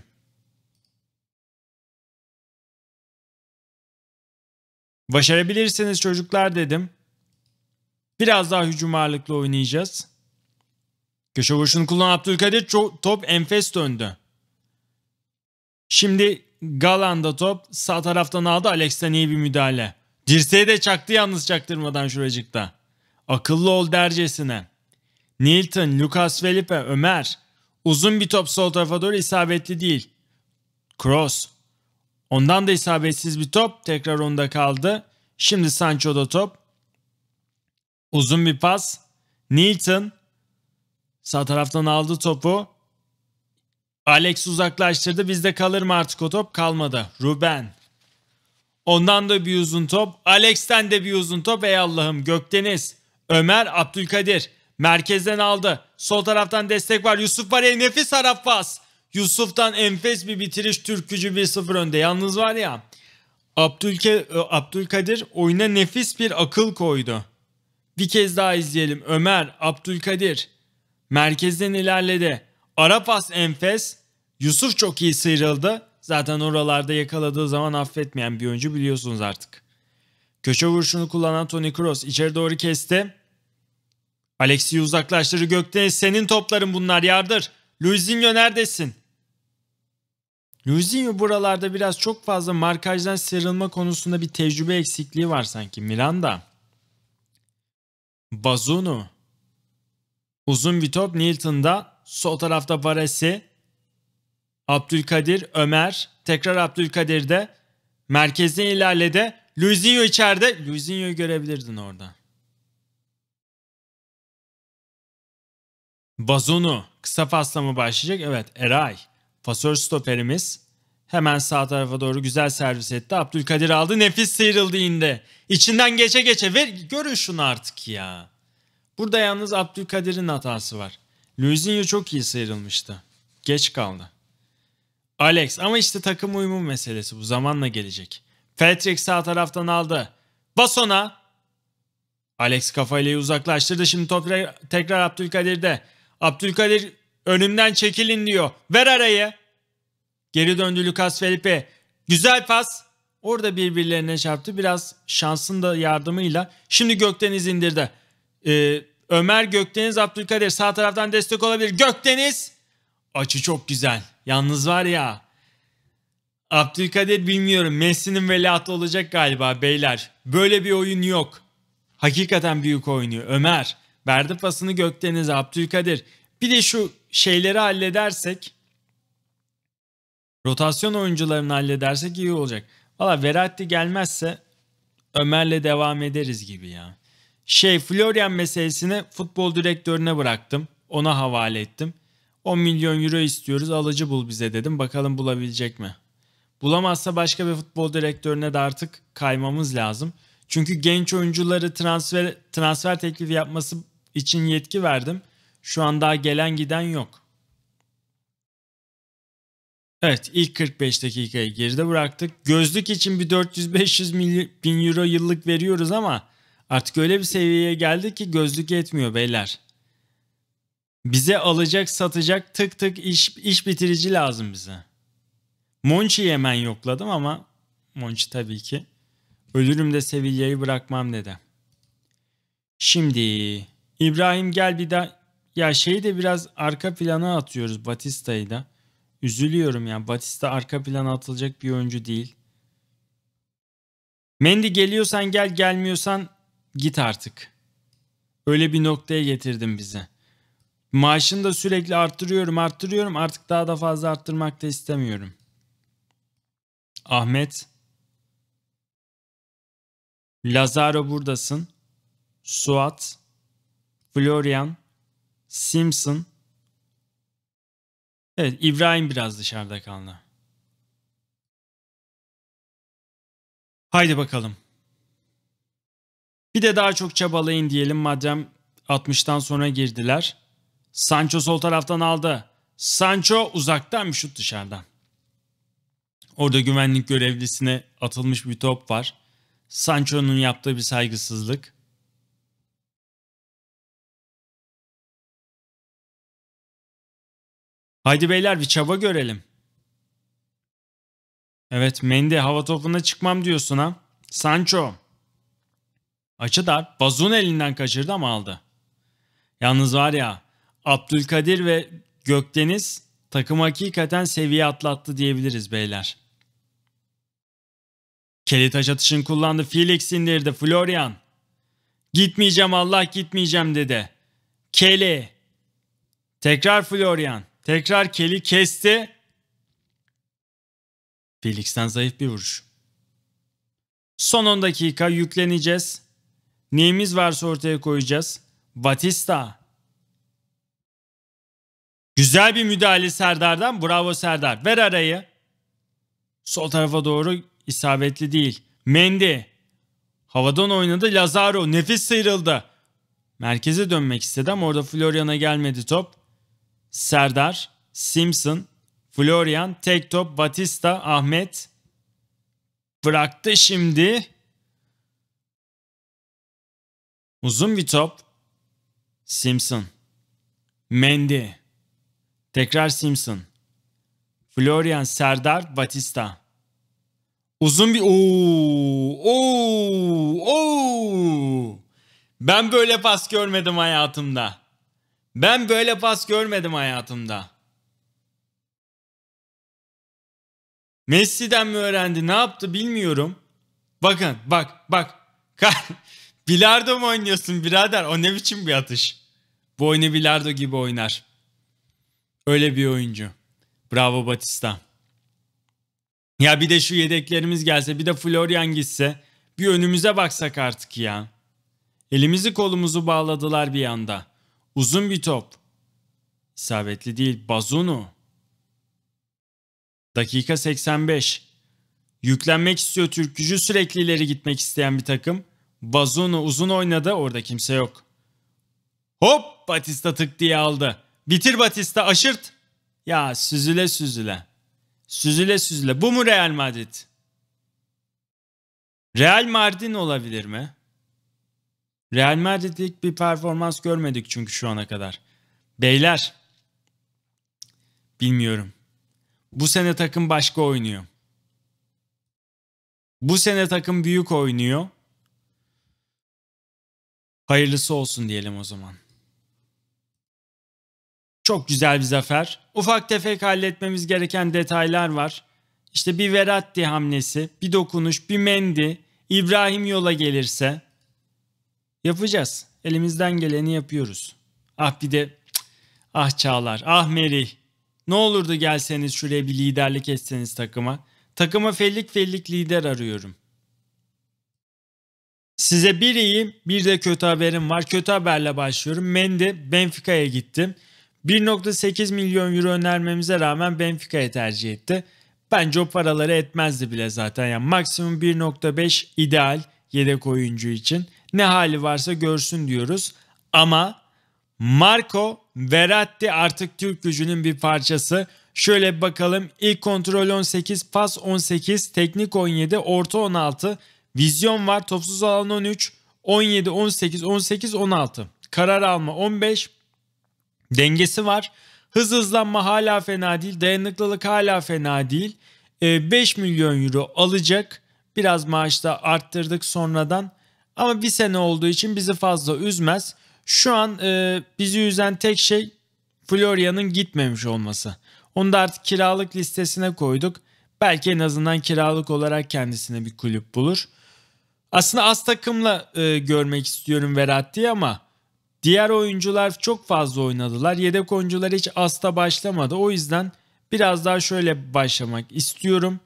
Başarabilirsiniz çocuklar dedim. Biraz daha hücum ağırlıklı oynayacağız. Köşe vuruşunu kullanan Abdülkadir top enfes döndü. Şimdi Galan'da top sağ taraftan aldı. Alex'ten iyi bir müdahale. Dirseği de çaktı yalnız çaktırmadan şuracıkta. Akıllı ol dercesine. Nilton, Lucas Felipe, Ömer. Uzun bir top sol tarafa doğru isabetli değil. Cross. Ondan da isabetsiz bir top. Tekrar onda kaldı. Şimdi Sancho'da top. Uzun bir pas. Nilton. Sağ taraftan aldı topu. Alex uzaklaştırdı. Bizde kalır mı artık o top? Kalmadı. Ruben. Ondan da bir uzun top. Alex'ten de bir uzun top. Ey Allah'ım Gökdeniz. Ömer Abdülkadir. Merkezden aldı. Sol taraftan destek var. Yusuf var. El nefis Arap pas. Yusuf'tan enfes bir bitiriş. Türkücü 1-0 önde. Yalnız var ya. Abdülke, e, Abdülkadir oyuna nefis bir akıl koydu. Bir kez daha izleyelim. Ömer, Abdülkadir. Merkezden ilerledi. Arap pas enfes. Yusuf çok iyi sıyrıldı. Zaten oralarda yakaladığı zaman affetmeyen bir oyuncu biliyorsunuz artık. Köşe vuruşunu kullanan Toni Kroos içeri doğru kesti. Alexi uzaklaştırı gökte senin topların bunlar yardır. Luizinho neredesin? Luizinho buralarda biraz çok fazla markajdan sıyrılma konusunda bir tecrübe eksikliği var sanki Miranda. Bazunu. Uzun bir top Nilton'da. Sol tarafta Varese. Abdülkadir, Ömer, tekrar Abdülkadir'de, merkezde ilerlede, Luizinho içeride. Luizinho'yu görebilirdin orada. Bazonu kısa pasla mı başlayacak? Evet Eray. Pasör stoperimiz. Hemen sağ tarafa doğru güzel servis etti. Abdülkadir aldı. Nefis sıyrıldı indi. İçinden geçe geçe. Ver, görün şunu artık ya. Burada yalnız Abdülkadir'in hatası var. Luizinho çok iyi sıyrılmıştı. Geç kaldı. Alex ama işte takım uyumu meselesi bu zamanla gelecek. Patrick sağ taraftan aldı. Bas ona. Alex kafayla uzaklaştırdı. Şimdi top tekrar Abdülkadir'de. Abdülkadir önümden çekilin diyor. Ver arayı. Geri döndü Lucas Felipe. Güzel pas. Orada birbirlerine çarptı. Biraz şansın da yardımıyla. Şimdi Gökdeniz indirdi. Ee, Ömer Gökdeniz Abdülkadir sağ taraftan destek olabilir. Gökdeniz. Açı çok güzel. Yalnız var ya Abdülkadir bilmiyorum Messi'nin veliahtı olacak galiba beyler. Böyle bir oyun yok. Hakikaten büyük oynuyor. Ömer verdi pasını Gökdeniz'e Abdülkadir. Bir de şu şeyleri halledersek rotasyon oyuncularını halledersek iyi olacak. Valla Verratti gelmezse Ömer'le devam ederiz gibi ya. Şey Florian meselesini futbol direktörüne bıraktım. Ona havale ettim. 10 milyon euro istiyoruz alıcı bul bize dedim. Bakalım bulabilecek mi? Bulamazsa başka bir futbol direktörüne de artık kaymamız lazım. Çünkü genç oyuncuları transfer transfer teklifi yapması için yetki verdim. Şu an daha gelen giden yok. Evet ilk 45 dakikayı geride bıraktık. Gözlük için bir 400-500 bin euro yıllık veriyoruz ama artık öyle bir seviyeye geldi ki gözlük yetmiyor beyler. Bize alacak satacak tık tık iş, iş bitirici lazım bize. Monchi'yi hemen yokladım ama Monchi tabii ki. Ölürüm de Sevilla'yı bırakmam dedi. Şimdi İbrahim gel bir daha. Ya şeyi de biraz arka plana atıyoruz Batista'yı da. Üzülüyorum ya. Batista arka plana atılacak bir oyuncu değil. Mendy geliyorsan gel gelmiyorsan git artık. Öyle bir noktaya getirdim bizi. Maaşını da sürekli arttırıyorum arttırıyorum artık daha da fazla arttırmak da istemiyorum. Ahmet. Lazaro buradasın. Suat. Florian. Simpson. Evet İbrahim biraz dışarıda kaldı. Haydi bakalım. Bir de daha çok çabalayın diyelim madem 60'tan sonra girdiler. Sancho sol taraftan aldı. Sancho uzaktan bir şut dışarıdan. Orada güvenlik görevlisine atılmış bir top var. Sancho'nun yaptığı bir saygısızlık. Haydi beyler bir çaba görelim. Evet Mendy hava topuna çıkmam diyorsun ha. Sancho. Açı dar. Bazun elinden kaçırdı ama aldı. Yalnız var ya Abdülkadir ve Gökdeniz takım hakikaten seviye atlattı diyebiliriz beyler. Kelitaş atışın kullandı. Felix indirdi. Florian. Gitmeyeceğim Allah gitmeyeceğim dedi. Kelly Tekrar Florian. Tekrar Kelly kesti. Felix'ten zayıf bir vuruş. Son 10 dakika yükleneceğiz. Neyimiz varsa ortaya koyacağız. Batista. Güzel bir müdahale Serdar'dan. Bravo Serdar. Ver arayı. Sol tarafa doğru isabetli değil. Mendi. Havadan oynadı. Lazaro nefis sıyrıldı. Merkeze dönmek istedi ama orada Florian'a gelmedi top. Serdar, Simpson, Florian, tek top Batista, Ahmet. Bıraktı şimdi. Uzun bir top. Simpson. Mendy. Tekrar Simpson. Florian Serdar Batista. Uzun bir Oo, ooo ooo. Ben böyle pas görmedim hayatımda. Ben böyle pas görmedim hayatımda. Messi'den mi öğrendi ne yaptı bilmiyorum. Bakın bak bak. bilardo mu oynuyorsun birader? O ne biçim bir atış? Bu oyunu bilardo gibi oynar. Öyle bir oyuncu. Bravo Batista. Ya bir de şu yedeklerimiz gelse bir de Florian gitse bir önümüze baksak artık ya. Elimizi kolumuzu bağladılar bir anda. Uzun bir top. İsabetli değil Bazunu. Dakika 85. Yüklenmek istiyor Türkücü sürekli ileri gitmek isteyen bir takım. Bazunu uzun oynadı orada kimse yok. Hop Batista tık diye aldı. Bitir Batista aşırt. Ya süzüle süzüle. Süzüle süzüle. Bu mu Real Madrid? Real Madrid'in olabilir mi? Real Madrid'lik bir performans görmedik çünkü şu ana kadar. Beyler bilmiyorum. Bu sene takım başka oynuyor. Bu sene takım büyük oynuyor. Hayırlısı olsun diyelim o zaman. Çok güzel bir zafer. Ufak tefek halletmemiz gereken detaylar var. İşte bir Veratti hamlesi, bir dokunuş, bir Mendi, İbrahim yola gelirse. Yapacağız. Elimizden geleni yapıyoruz. Ah bir de ah Çağlar, ah Merih. Ne olurdu gelseniz şuraya bir liderlik etseniz takıma. Takıma fellik fellik lider arıyorum. Size bir iyi bir de kötü haberim var. Kötü haberle başlıyorum. Mendi Benfica'ya gittim. 1.8 milyon euro önermemize rağmen Benfica'ya tercih etti. Bence o paraları etmezdi bile zaten. Yani maksimum 1.5 ideal yedek oyuncu için. Ne hali varsa görsün diyoruz. Ama Marco Verratti artık Türk gücünün bir parçası. Şöyle bakalım İlk kontrol 18, pas 18, teknik 17, orta 16, vizyon var, topsuz alan 13, 17, 18, 18, 16. Karar alma 15, dengesi var. Hız hızlanma hala fena değil. Dayanıklılık hala fena değil. E, ee, 5 milyon euro alacak. Biraz maaş da arttırdık sonradan. Ama bir sene olduğu için bizi fazla üzmez. Şu an e, bizi üzen tek şey Florya'nın gitmemiş olması. Onu da artık kiralık listesine koyduk. Belki en azından kiralık olarak kendisine bir kulüp bulur. Aslında az takımla e, görmek istiyorum Veratti'yi ama Diğer oyuncular çok fazla oynadılar. Yedek oyuncular hiç asla başlamadı. O yüzden biraz daha şöyle başlamak istiyorum.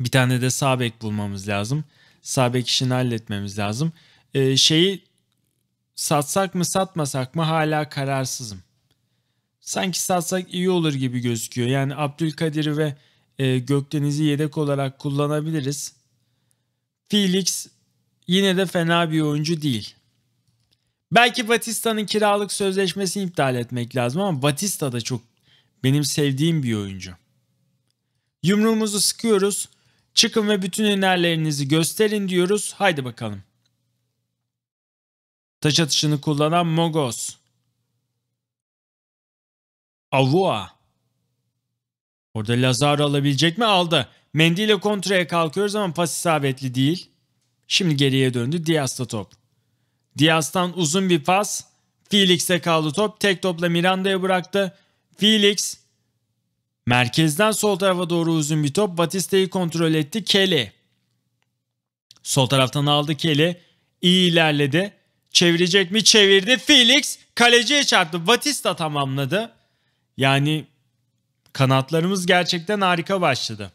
Bir tane de sabek bulmamız lazım. Sabek işini halletmemiz lazım. Ee, şeyi satsak mı satmasak mı hala kararsızım. Sanki satsak iyi olur gibi gözüküyor. Yani Abdülkadir'i ve e, Gökdeniz'i yedek olarak kullanabiliriz. Felix yine de fena bir oyuncu değil. Belki Batista'nın kiralık sözleşmesini iptal etmek lazım ama Batista da çok benim sevdiğim bir oyuncu. Yumruğumuzu sıkıyoruz. Çıkın ve bütün hünerlerinizi gösterin diyoruz. Haydi bakalım. Taç atışını kullanan Mogos. Avua. Orada Lazar alabilecek mi? Aldı. Mendy ile kontraya kalkıyoruz ama pas isabetli değil. Şimdi geriye döndü. Diaz'da top. Diaz'dan uzun bir pas. Felix'e kaldı top. Tek topla Miranda'ya bıraktı. Felix merkezden sol tarafa doğru uzun bir top. Batista'yı kontrol etti. Kelly. Sol taraftan aldı Kelly. İyi ilerledi. Çevirecek mi? Çevirdi. Felix kaleciye çarptı. Batista tamamladı. Yani kanatlarımız gerçekten harika başladı.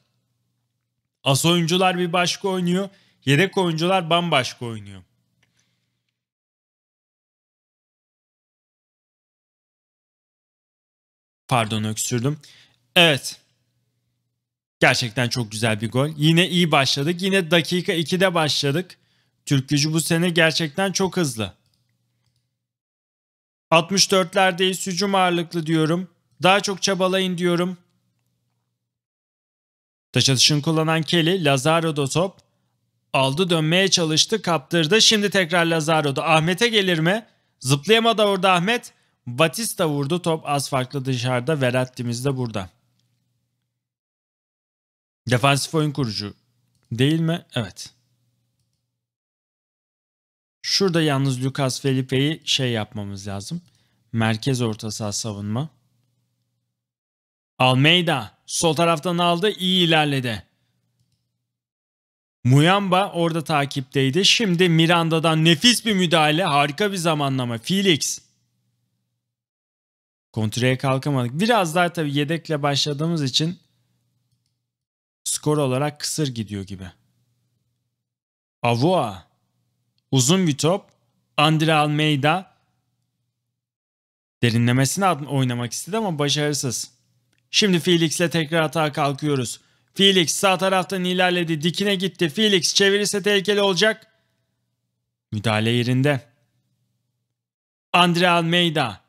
As oyuncular bir başka oynuyor. Yedek oyuncular bambaşka oynuyor. Pardon öksürdüm. Evet. Gerçekten çok güzel bir gol. Yine iyi başladık. Yine dakika 2'de başladık. Türk gücü bu sene gerçekten çok hızlı. 64'lerdeyiz. Hücum ağırlıklı diyorum. Daha çok çabalayın diyorum. Taç atışını kullanan Kelly, Lazaro'da top. Aldı dönmeye çalıştı, kaptırdı. Şimdi tekrar Lazaro'da. Ahmet'e gelir mi? Zıplayamadı orada Ahmet. Batista vurdu top az farklı dışarıda Veratti'miz de burada. Defansif oyun kurucu değil mi? Evet. Şurada yalnız Lucas Felipe'yi şey yapmamız lazım. Merkez orta saha savunma. Almeida sol taraftan aldı iyi ilerledi. Muyamba orada takipteydi. Şimdi Miranda'dan nefis bir müdahale harika bir zamanlama. Felix kontraya kalkamadık. Biraz daha tabii yedekle başladığımız için skor olarak kısır gidiyor gibi. Avua. Uzun bir top. Andre Almeida derinlemesine oynamak istedi ama başarısız. Şimdi Felix'le tekrar hata kalkıyoruz. Felix sağ taraftan ilerledi. Dikine gitti. Felix çevirirse tehlikeli olacak. Müdahale yerinde. Andre Almeida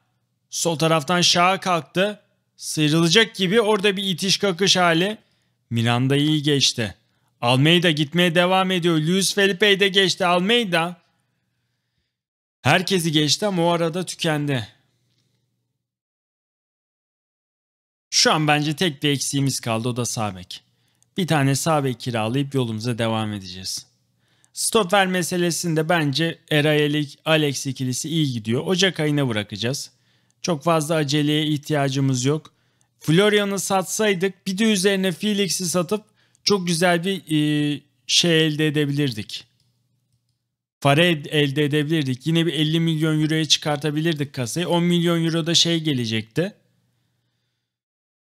Sol taraftan şaha kalktı. Sıyrılacak gibi orada bir itiş kakış hali. Miranda iyi geçti. Almeida gitmeye devam ediyor. Luis Felipe'yi de geçti. Almeida. Herkesi geçti ama o arada tükendi. Şu an bence tek bir eksiğimiz kaldı o da Sabek. Bir tane Sabek kiralayıp yolumuza devam edeceğiz. Stoper meselesinde bence Erayelik Alex ikilisi iyi gidiyor. Ocak ayına bırakacağız. Çok fazla aceleye ihtiyacımız yok. Florian'ı satsaydık bir de üzerine Felix'i satıp çok güzel bir e, şey elde edebilirdik. Fare elde edebilirdik. Yine bir 50 milyon euroya çıkartabilirdik kasayı. 10 milyon euro da şey gelecekti.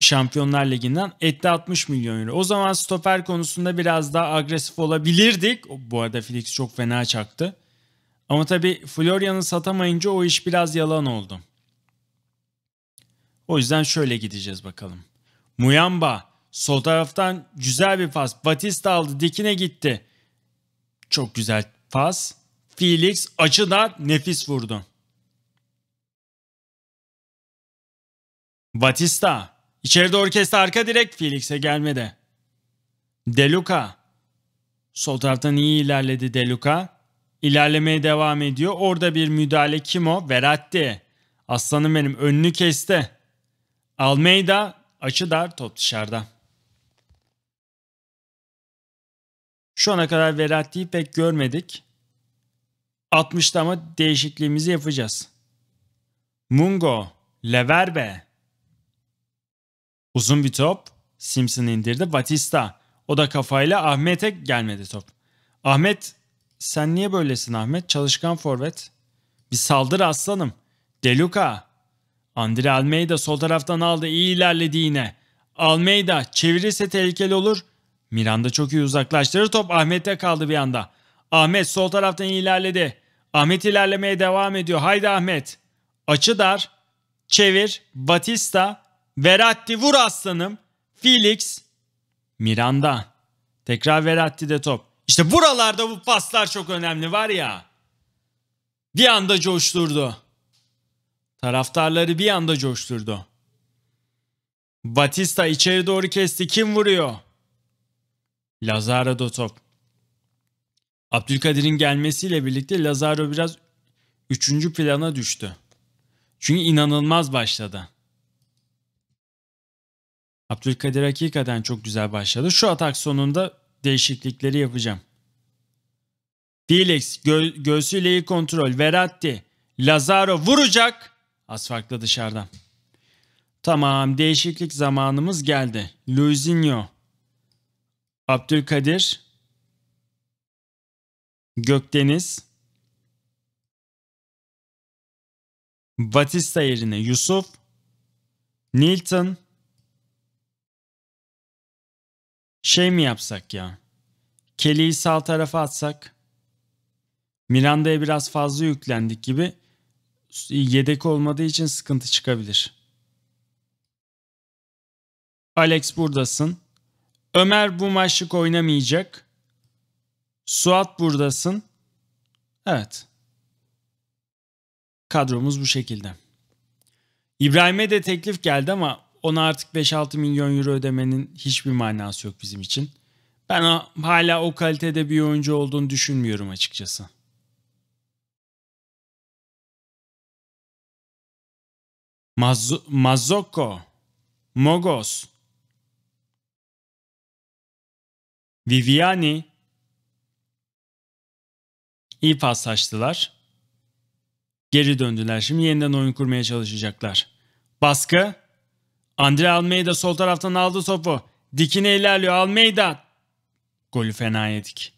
Şampiyonlar Ligi'nden etti 60 milyon euro. O zaman stoper konusunda biraz daha agresif olabilirdik. Bu arada Felix çok fena çaktı. Ama tabii Florian'ı satamayınca o iş biraz yalan oldu. O yüzden şöyle gideceğiz bakalım. Muyamba sol taraftan güzel bir pas. Batista aldı dikine gitti. Çok güzel pas. Felix açıda nefis vurdu. Batista. İçeri doğru kesti arka direk Felix'e gelmedi. Deluca. Sol taraftan iyi ilerledi Deluca. İlerlemeye devam ediyor. Orada bir müdahale kim o? Veratti. Aslanım benim önünü kesti. Almeida açı dar top dışarıda. Şu ana kadar Verratti'yi pek görmedik. 60'ta ama değişikliğimizi yapacağız. Mungo, Leverbe. Uzun bir top. Simpson indirdi. Batista. O da kafayla Ahmet'e gelmedi top. Ahmet sen niye böylesin Ahmet? Çalışkan forvet. Bir saldır aslanım. Deluka. Andre Almeida sol taraftan aldı iyi ilerledi yine. Almeida çevirirse tehlikeli olur. Miranda çok iyi uzaklaştırır top Ahmet'te kaldı bir anda. Ahmet sol taraftan ilerledi. Ahmet ilerlemeye devam ediyor. Haydi Ahmet. Açı dar. Çevir. Batista. Veratti vur aslanım. Felix. Miranda. Tekrar Veratti de top. İşte buralarda bu paslar çok önemli var ya. Bir anda coşturdu. Taraftarları bir anda coşturdu. Batista içeri doğru kesti. Kim vuruyor? Lazaro top. Abdülkadir'in gelmesiyle birlikte Lazaro biraz üçüncü plana düştü. Çünkü inanılmaz başladı. Abdülkadir hakikaten çok güzel başladı. Şu atak sonunda değişiklikleri yapacağım. Felix gö göğsüyle iyi kontrol. Veratti. Lazaro vuracak. Az farklı dışarıda. Tamam değişiklik zamanımız geldi. Luizinho. Abdülkadir. Gökdeniz. Batista yerine Yusuf. Nilton. Şey mi yapsak ya? Kelly'yi sağ tarafa atsak. Miranda'ya biraz fazla yüklendik gibi yedek olmadığı için sıkıntı çıkabilir. Alex buradasın. Ömer bu maçlık oynamayacak. Suat buradasın. Evet. Kadromuz bu şekilde. İbrahim'e de teklif geldi ama ona artık 5-6 milyon euro ödemenin hiçbir manası yok bizim için. Ben hala o kalitede bir oyuncu olduğunu düşünmüyorum açıkçası. Maz Mazoko, Mogos, Viviani iyi paslaştılar. Geri döndüler. Şimdi yeniden oyun kurmaya çalışacaklar. Baskı. Andre Almeida sol taraftan aldı topu. Dikine ilerliyor Almeida. Golü fena yedik.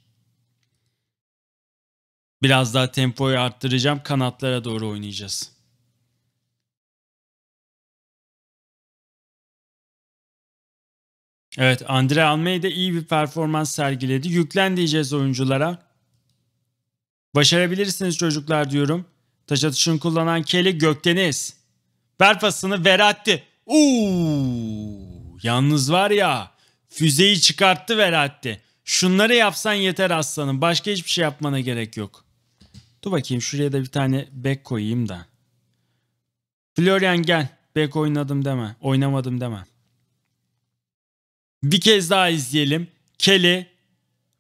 Biraz daha tempoyu arttıracağım. Kanatlara doğru oynayacağız. Evet Andre Almeida iyi bir performans sergiledi. Yüklen diyeceğiz oyunculara. Başarabilirsiniz çocuklar diyorum. Taş atışını kullanan Kelly Gökdeniz. Perfasını Veratti. Uuu, yalnız var ya füzeyi çıkarttı Veratti. Şunları yapsan yeter aslanım. Başka hiçbir şey yapmana gerek yok. Dur bakayım şuraya da bir tane bek koyayım da. Florian gel. Bek oynadım deme. Oynamadım deme. Bir kez daha izleyelim. Kelly,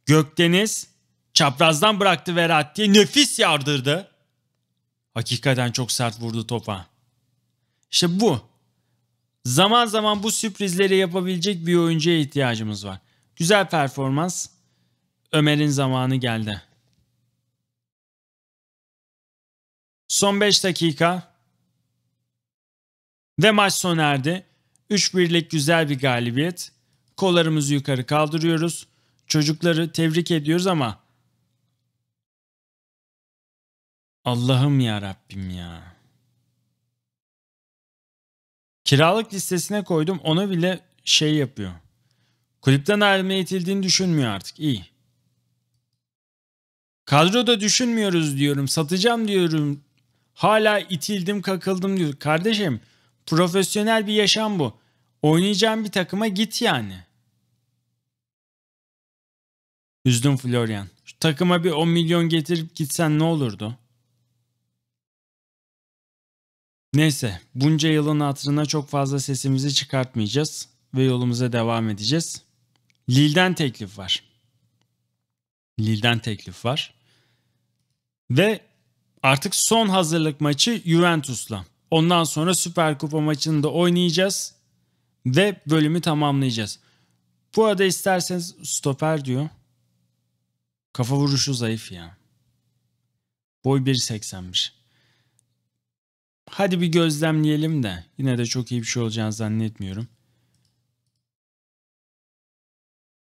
Gökdeniz çaprazdan bıraktı Verratti. Nefis yardırdı. Hakikaten çok sert vurdu topa. İşte bu. Zaman zaman bu sürprizleri yapabilecek bir oyuncuya ihtiyacımız var. Güzel performans. Ömer'in zamanı geldi. Son 5 dakika. Ve maç sona erdi. 3-1'lik güzel bir galibiyet kollarımızı yukarı kaldırıyoruz. Çocukları tebrik ediyoruz ama Allah'ım ya Rabbim ya. Kiralık listesine koydum ona bile şey yapıyor. Kulüpten ayrılmaya itildiğini düşünmüyor artık iyi. Kadroda düşünmüyoruz diyorum satacağım diyorum. Hala itildim kakıldım diyor. Kardeşim profesyonel bir yaşam bu. Oynayacağım bir takıma git yani. Üzdün Florian. Şu takıma bir 10 milyon getirip gitsen ne olurdu? Neyse bunca yılın hatırına çok fazla sesimizi çıkartmayacağız ve yolumuza devam edeceğiz. Lille'den teklif var. Lille'den teklif var. Ve artık son hazırlık maçı Juventus'la. Ondan sonra Süper Kupa maçını da oynayacağız ve bölümü tamamlayacağız. Bu arada isterseniz stoper diyor. Kafa vuruşu zayıf ya. Boy 1.81. Hadi bir gözlemleyelim de. Yine de çok iyi bir şey olacağını zannetmiyorum.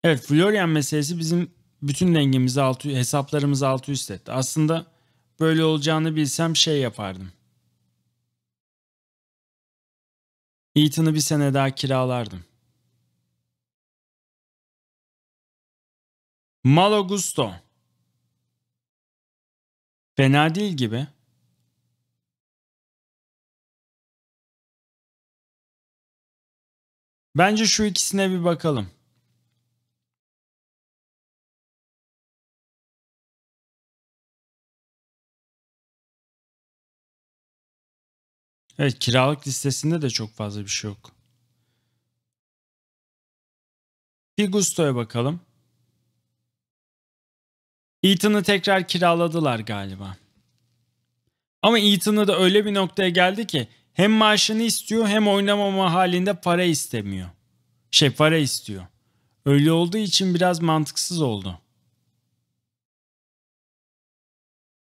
Evet Florian meselesi bizim bütün dengemizi alt, hesaplarımızı altı üst etti. Aslında böyle olacağını bilsem şey yapardım. Eaton'ı bir sene daha kiralardım. Malo gusto. Fena değil gibi. Bence şu ikisine bir bakalım. Evet kiralık listesinde de çok fazla bir şey yok. Bir Gusto'ya bakalım. Ethan'ı tekrar kiraladılar galiba. Ama Ethan'ı da öyle bir noktaya geldi ki hem maaşını istiyor hem oynamama halinde para istemiyor. Şey para istiyor. Öyle olduğu için biraz mantıksız oldu.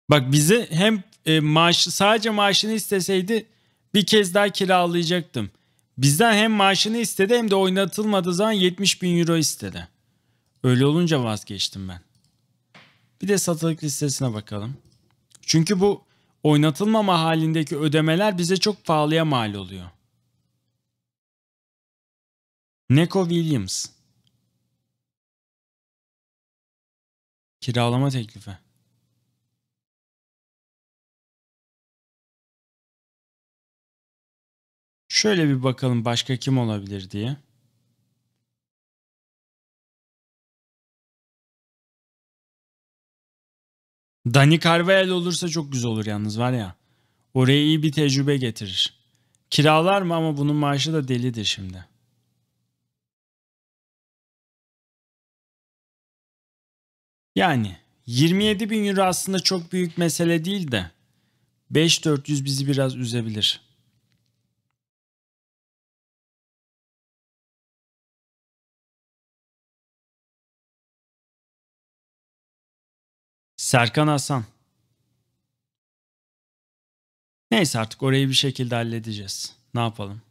Bak bize hem e, maaş sadece maaşını isteseydi bir kez daha kiralayacaktım. Bizden hem maaşını istedi hem de oynatılmadığı zaman 70 bin euro istedi. Öyle olunca vazgeçtim ben. Bir de satılık listesine bakalım. Çünkü bu oynatılmama halindeki ödemeler bize çok pahalıya mal oluyor. Neko Williams. Kiralama teklifi. Şöyle bir bakalım başka kim olabilir diye. Dani Carvajal olursa çok güzel olur yalnız var ya. Oraya iyi bir tecrübe getirir. Kiralar mı ama bunun maaşı da delidir şimdi. Yani 27 bin euro aslında çok büyük mesele değil de 5400 bizi biraz üzebilir. Serkan Hasan. Neyse artık orayı bir şekilde halledeceğiz. Ne yapalım?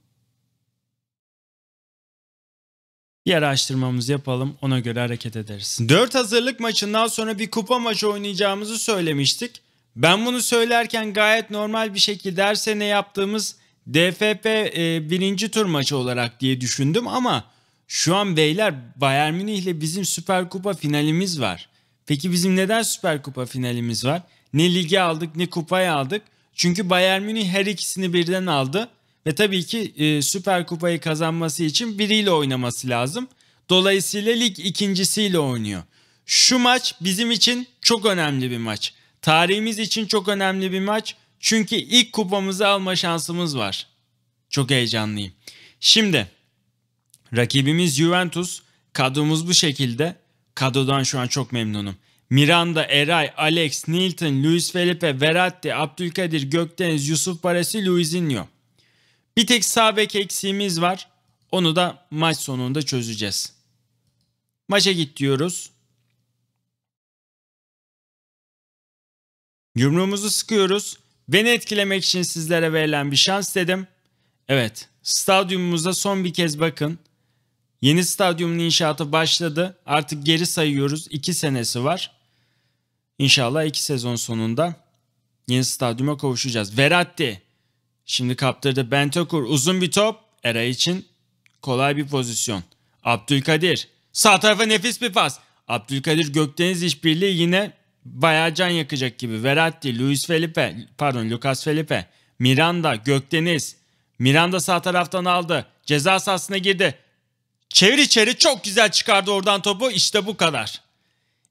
Diğer araştırmamızı yapalım ona göre hareket ederiz. 4 hazırlık maçından sonra bir kupa maçı oynayacağımızı söylemiştik. Ben bunu söylerken gayet normal bir şekilde her sene yaptığımız DFP e, birinci tur maçı olarak diye düşündüm ama şu an beyler Bayern Münih ile bizim Süper Kupa finalimiz var. Peki bizim neden Süper Kupa finalimiz var? Ne ligi aldık ne kupayı aldık. Çünkü Bayern Münih her ikisini birden aldı. Ve tabii ki e, Süper Kupayı kazanması için biriyle oynaması lazım. Dolayısıyla lig ikincisiyle oynuyor. Şu maç bizim için çok önemli bir maç. Tarihimiz için çok önemli bir maç. Çünkü ilk kupamızı alma şansımız var. Çok heyecanlıyım. Şimdi rakibimiz Juventus. Kadromuz bu şekilde. Kadrodan şu an çok memnunum. Miranda, Eray, Alex, Nilton, Luis Felipe, Veratti, Abdülkadir, Gökdeniz, Yusuf Baresi, Luizinho. Bir tek sağ bek eksiğimiz var. Onu da maç sonunda çözeceğiz. Maça git diyoruz. Yumruğumuzu sıkıyoruz. Beni etkilemek için sizlere verilen bir şans dedim. Evet, stadyumumuza son bir kez bakın. Yeni stadyumun inşaatı başladı. Artık geri sayıyoruz. 2 senesi var. İnşallah 2 sezon sonunda yeni stadyuma kavuşacağız. Veratti şimdi kaptırdı. Bentokur uzun bir top. Era için kolay bir pozisyon. Abdülkadir sağ tarafa nefis bir pas. Abdülkadir Gökdeniz işbirliği yine bayağı can yakacak gibi. Veratti, Luis Felipe, pardon Lucas Felipe, Miranda, Gökdeniz. Miranda sağ taraftan aldı. Ceza sahasına girdi. Çevir içeri çok güzel çıkardı oradan topu. İşte bu kadar.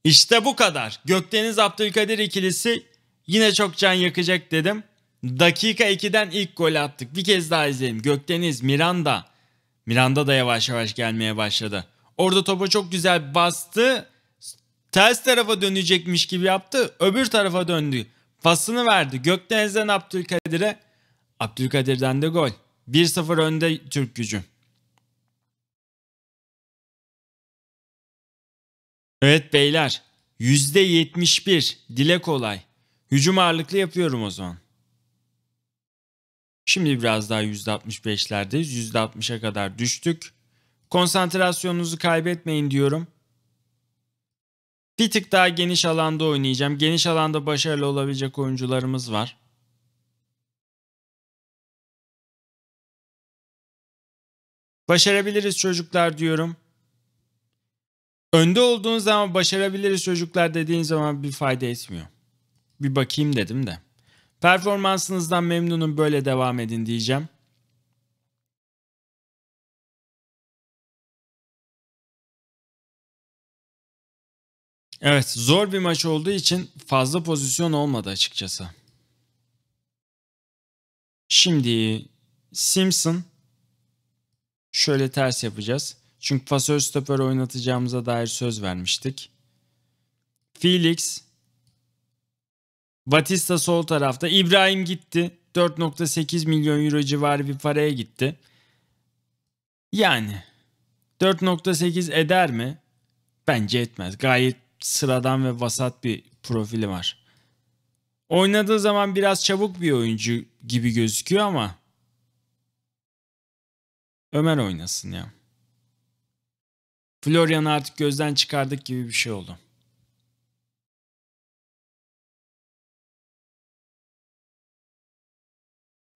İşte bu kadar. Gökdeniz Abdülkadir ikilisi yine çok can yakacak dedim. Dakika 2'den ilk gol attık. Bir kez daha izleyelim. Gökdeniz, Miranda. Miranda da yavaş yavaş gelmeye başladı. Orada topa çok güzel bastı. Ters tarafa dönecekmiş gibi yaptı. Öbür tarafa döndü. Pasını verdi. Gökdeniz'den Abdülkadir'e. Abdülkadir'den de gol. 1-0 önde Türk gücü. Evet beyler yüzde %71 dile kolay. Hücum ağırlıklı yapıyorum o zaman. Şimdi biraz daha yüzde altmış yüzde altmışa kadar düştük. Konsantrasyonunuzu kaybetmeyin diyorum. Bir tık daha geniş alanda oynayacağım. Geniş alanda başarılı olabilecek oyuncularımız var. Başarabiliriz çocuklar diyorum. Önde olduğunuz zaman başarabiliriz çocuklar dediğin zaman bir fayda etmiyor. Bir bakayım dedim de. Performansınızdan memnunum böyle devam edin diyeceğim. Evet zor bir maç olduğu için fazla pozisyon olmadı açıkçası. Şimdi Simpson şöyle ters yapacağız. Çünkü pasör stoper oynatacağımıza dair söz vermiştik. Felix. Batista sol tarafta. İbrahim gitti. 4.8 milyon euro civarı bir paraya gitti. Yani 4.8 eder mi? Bence etmez. Gayet sıradan ve vasat bir profili var. Oynadığı zaman biraz çabuk bir oyuncu gibi gözüküyor ama Ömer oynasın ya. Florian artık gözden çıkardık gibi bir şey oldu.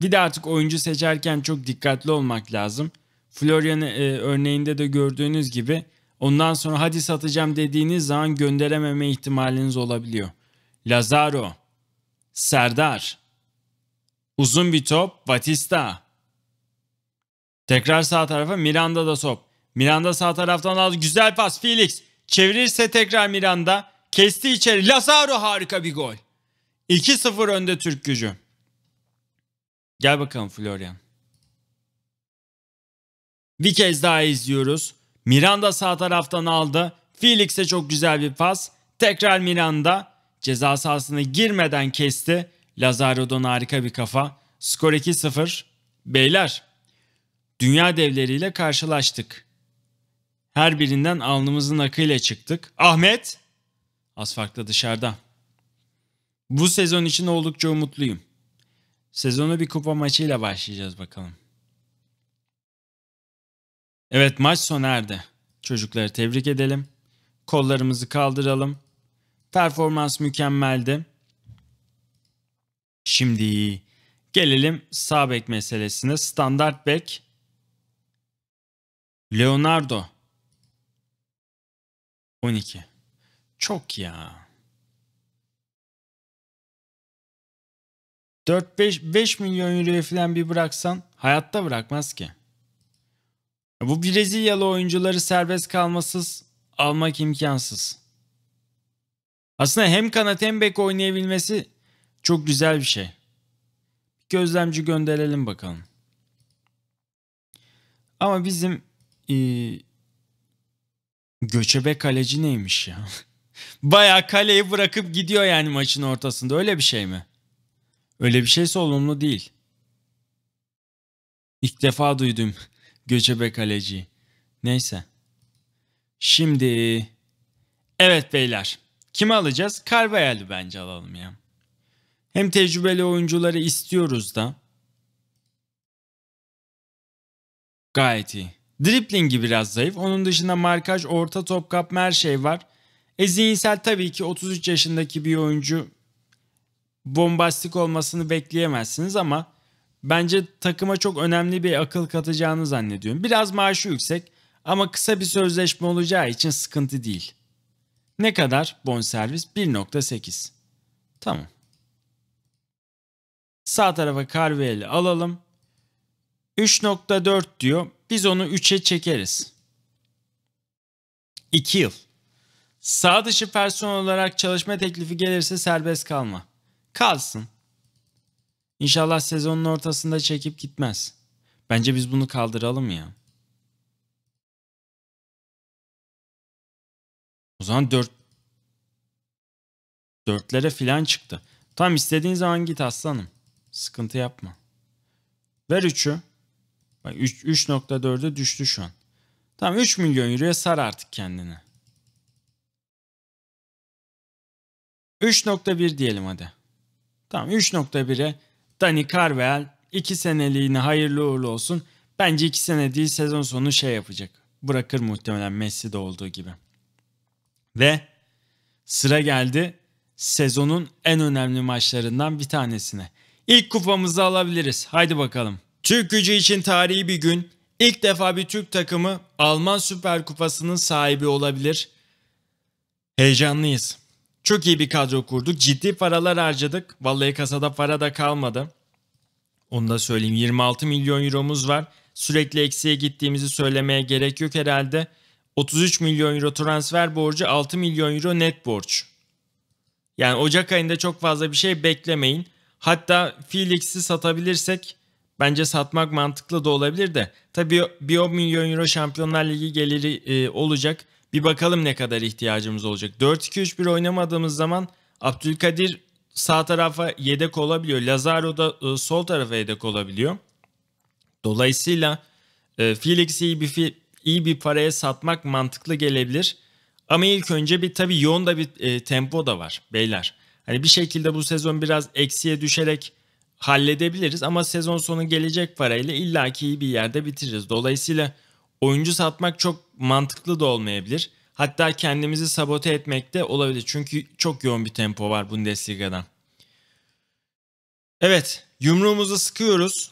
Bir de artık oyuncu seçerken çok dikkatli olmak lazım. Florian e, örneğinde de gördüğünüz gibi ondan sonra hadi satacağım dediğiniz zaman gönderememe ihtimaliniz olabiliyor. Lazaro, Serdar, uzun bir top Batista. Tekrar sağ tarafa Miranda da top. Miranda sağ taraftan aldı. Güzel pas Felix. Çevirirse tekrar Miranda. Kesti içeri. Lazaro harika bir gol. 2-0 önde Türk gücü. Gel bakalım Florian. Bir kez daha izliyoruz. Miranda sağ taraftan aldı. Felix'e çok güzel bir pas. Tekrar Miranda ceza sahasına girmeden kesti. Lazaro'dan harika bir kafa. Skor 2-0. Beyler, dünya devleriyle karşılaştık. Her birinden alnımızın akıyla çıktık. Ahmet! Az farklı dışarıda. Bu sezon için oldukça umutluyum. Sezonu bir kupa maçıyla başlayacağız bakalım. Evet maç sona erdi. Çocukları tebrik edelim. Kollarımızı kaldıralım. Performans mükemmeldi. Şimdi gelelim sağ bek meselesine. Standart bek Leonardo 12. Çok ya. 4-5 5 milyon euroya falan bir bıraksan hayatta bırakmaz ki. Bu Brezilyalı oyuncuları serbest kalmasız almak imkansız. Aslında hem kanat hem bek oynayabilmesi çok güzel bir şey. Gözlemci gönderelim bakalım. Ama bizim e, Göçebe kaleci neymiş ya? Baya kaleyi bırakıp gidiyor yani maçın ortasında. Öyle bir şey mi? Öyle bir şeyse olumlu değil. İlk defa duydum göçebe kaleci. Neyse. Şimdi evet beyler. Kimi alacağız? Carvajal'ı bence alalım ya. Hem tecrübeli oyuncuları istiyoruz da. Gayet iyi. Driplingi biraz zayıf. Onun dışında markaj, orta top kapma her şey var. E zihinsel tabii ki 33 yaşındaki bir oyuncu bombastik olmasını bekleyemezsiniz ama bence takıma çok önemli bir akıl katacağını zannediyorum. Biraz maaşı yüksek ama kısa bir sözleşme olacağı için sıkıntı değil. Ne kadar? Bonservis 1.8. Tamam. Sağ tarafa Carvel'i alalım. 3.4 diyor. Biz onu 3'e çekeriz. 2 yıl. Sağ dışı personel olarak çalışma teklifi gelirse serbest kalma. Kalsın. İnşallah sezonun ortasında çekip gitmez. Bence biz bunu kaldıralım ya. O zaman 4 dörtlere filan çıktı. Tam istediğin zaman git aslanım. Sıkıntı yapma. Ver 3'ü. Bak 3.4'e düştü şu an. Tamam 3 milyon euroya sar artık kendini. 3.1 diyelim hadi. Tamam 3.1'e Dani Carvel 2 seneliğine hayırlı uğurlu olsun. Bence 2 sene değil sezon sonu şey yapacak. Bırakır muhtemelen Messi'de olduğu gibi. Ve sıra geldi sezonun en önemli maçlarından bir tanesine. İlk kupamızı alabiliriz. Haydi bakalım. Türk gücü için tarihi bir gün. İlk defa bir Türk takımı Alman Süper Kupası'nın sahibi olabilir. Heyecanlıyız. Çok iyi bir kadro kurduk. Ciddi paralar harcadık. Vallahi kasada para da kalmadı. Onu da söyleyeyim. 26 milyon euromuz var. Sürekli eksiye gittiğimizi söylemeye gerek yok herhalde. 33 milyon euro transfer borcu, 6 milyon euro net borç. Yani Ocak ayında çok fazla bir şey beklemeyin. Hatta Felix'i satabilirsek Bence satmak mantıklı da olabilir de. Tabii bir 10 milyon euro Şampiyonlar Ligi geliri e, olacak. Bir bakalım ne kadar ihtiyacımız olacak. 4-2-3-1 oynamadığımız zaman Abdülkadir sağ tarafa yedek olabiliyor. Lazaro da e, sol tarafa yedek olabiliyor. Dolayısıyla e, Felix'i iyi bir, iyi bir paraya satmak mantıklı gelebilir. Ama ilk önce bir tabii yoğun da bir e, tempo da var beyler. Hani bir şekilde bu sezon biraz eksiye düşerek halledebiliriz ama sezon sonu gelecek parayla illaki iyi bir yerde bitiririz. Dolayısıyla oyuncu satmak çok mantıklı da olmayabilir. Hatta kendimizi sabote etmek de olabilir. Çünkü çok yoğun bir tempo var Bundesliga'dan. Evet, yumruğumuzu sıkıyoruz.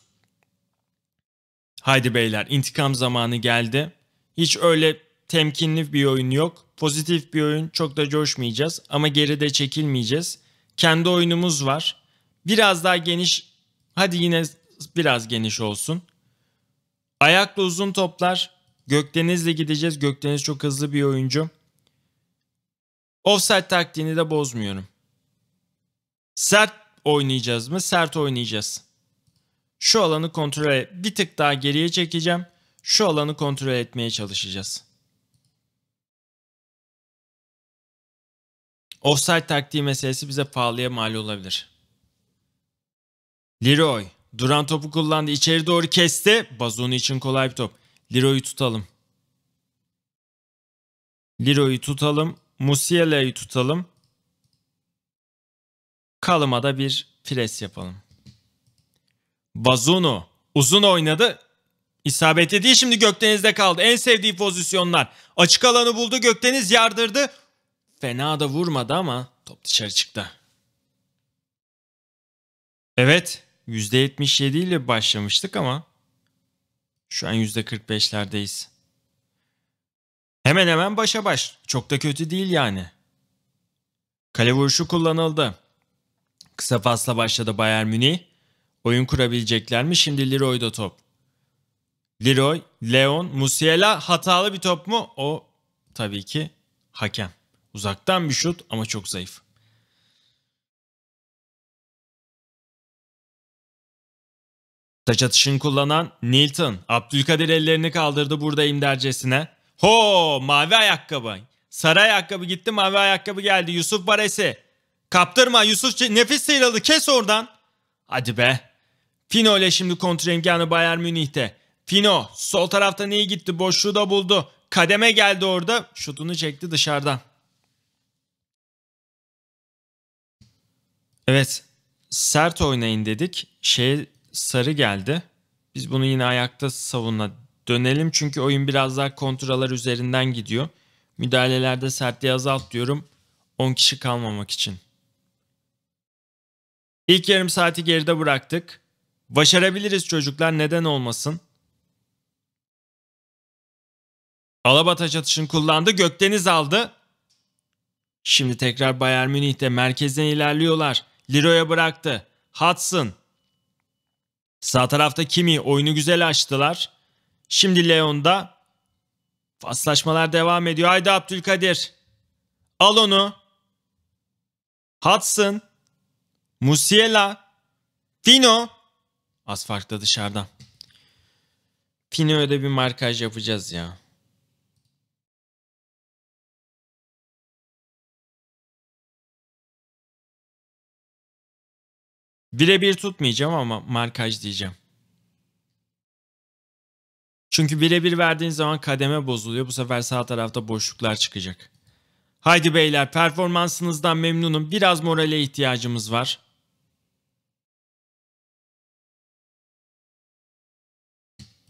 Haydi beyler, intikam zamanı geldi. Hiç öyle temkinli bir oyun yok. Pozitif bir oyun, çok da coşmayacağız ama geride çekilmeyeceğiz. Kendi oyunumuz var. Biraz daha geniş. Hadi yine biraz geniş olsun. Ayakla uzun toplar. Gökdeniz'le gideceğiz. Gökdeniz çok hızlı bir oyuncu. Offside taktiğini de bozmuyorum. Sert oynayacağız mı? Sert oynayacağız. Şu alanı kontrol et. Bir tık daha geriye çekeceğim. Şu alanı kontrol etmeye çalışacağız. Offside taktiği meselesi bize pahalıya mal olabilir. Leroy. Duran topu kullandı. İçeri doğru kesti. Bazonu için kolay bir top. Leroy'u tutalım. Leroy'u tutalım. Musiela'yı tutalım. Kalıma da bir pres yapalım. Bazunu uzun oynadı. İsabetli değil şimdi Gökdeniz'de kaldı. En sevdiği pozisyonlar. Açık alanı buldu Gökdeniz yardırdı. Fena da vurmadı ama top dışarı çıktı. Evet %77 ile başlamıştık ama şu an %45'lerdeyiz. Hemen hemen başa baş. Çok da kötü değil yani. Kale vuruşu kullanıldı. Kısa pasla başladı Bayern Münih. Oyun kurabilecekler mi? Şimdi Leroy'da top. Leroy, Leon, Musiala hatalı bir top mu? O tabii ki hakem. Uzaktan bir şut ama çok zayıf. Taç atışını kullanan Nilton. Abdülkadir ellerini kaldırdı burada imdercesine. Ho mavi ayakkabı. Sarı ayakkabı gitti mavi ayakkabı geldi. Yusuf Baresi. Kaptırma Yusuf nefis sıyrıldı kes oradan. Hadi be. Fino ile şimdi kontra imkanı Bayern Münih'te. Fino sol tarafta neyi gitti boşluğu da buldu. Kademe geldi orada şutunu çekti dışarıdan. Evet sert oynayın dedik. Şey sarı geldi. Biz bunu yine ayakta savunma dönelim çünkü oyun biraz daha kontralar üzerinden gidiyor. Müdahalelerde sertliği azalt diyorum 10 kişi kalmamak için. İlk yarım saati geride bıraktık. Başarabiliriz çocuklar neden olmasın? Alabata çatışın kullandı. Gökdeniz aldı. Şimdi tekrar Bayern Münih'te merkezden ilerliyorlar. Liro'ya bıraktı. Hudson Sağ tarafta Kimi oyunu güzel açtılar. Şimdi Leon'da paslaşmalar devam ediyor. Haydi Abdülkadir. Al onu. Hudson. Musiela. Fino. Az farkla dışarıda. Fino'ya da bir markaj yapacağız ya. Birebir tutmayacağım ama markaj diyeceğim. Çünkü birebir verdiğin zaman kademe bozuluyor. Bu sefer sağ tarafta boşluklar çıkacak. Haydi beyler performansınızdan memnunum. Biraz morale ihtiyacımız var.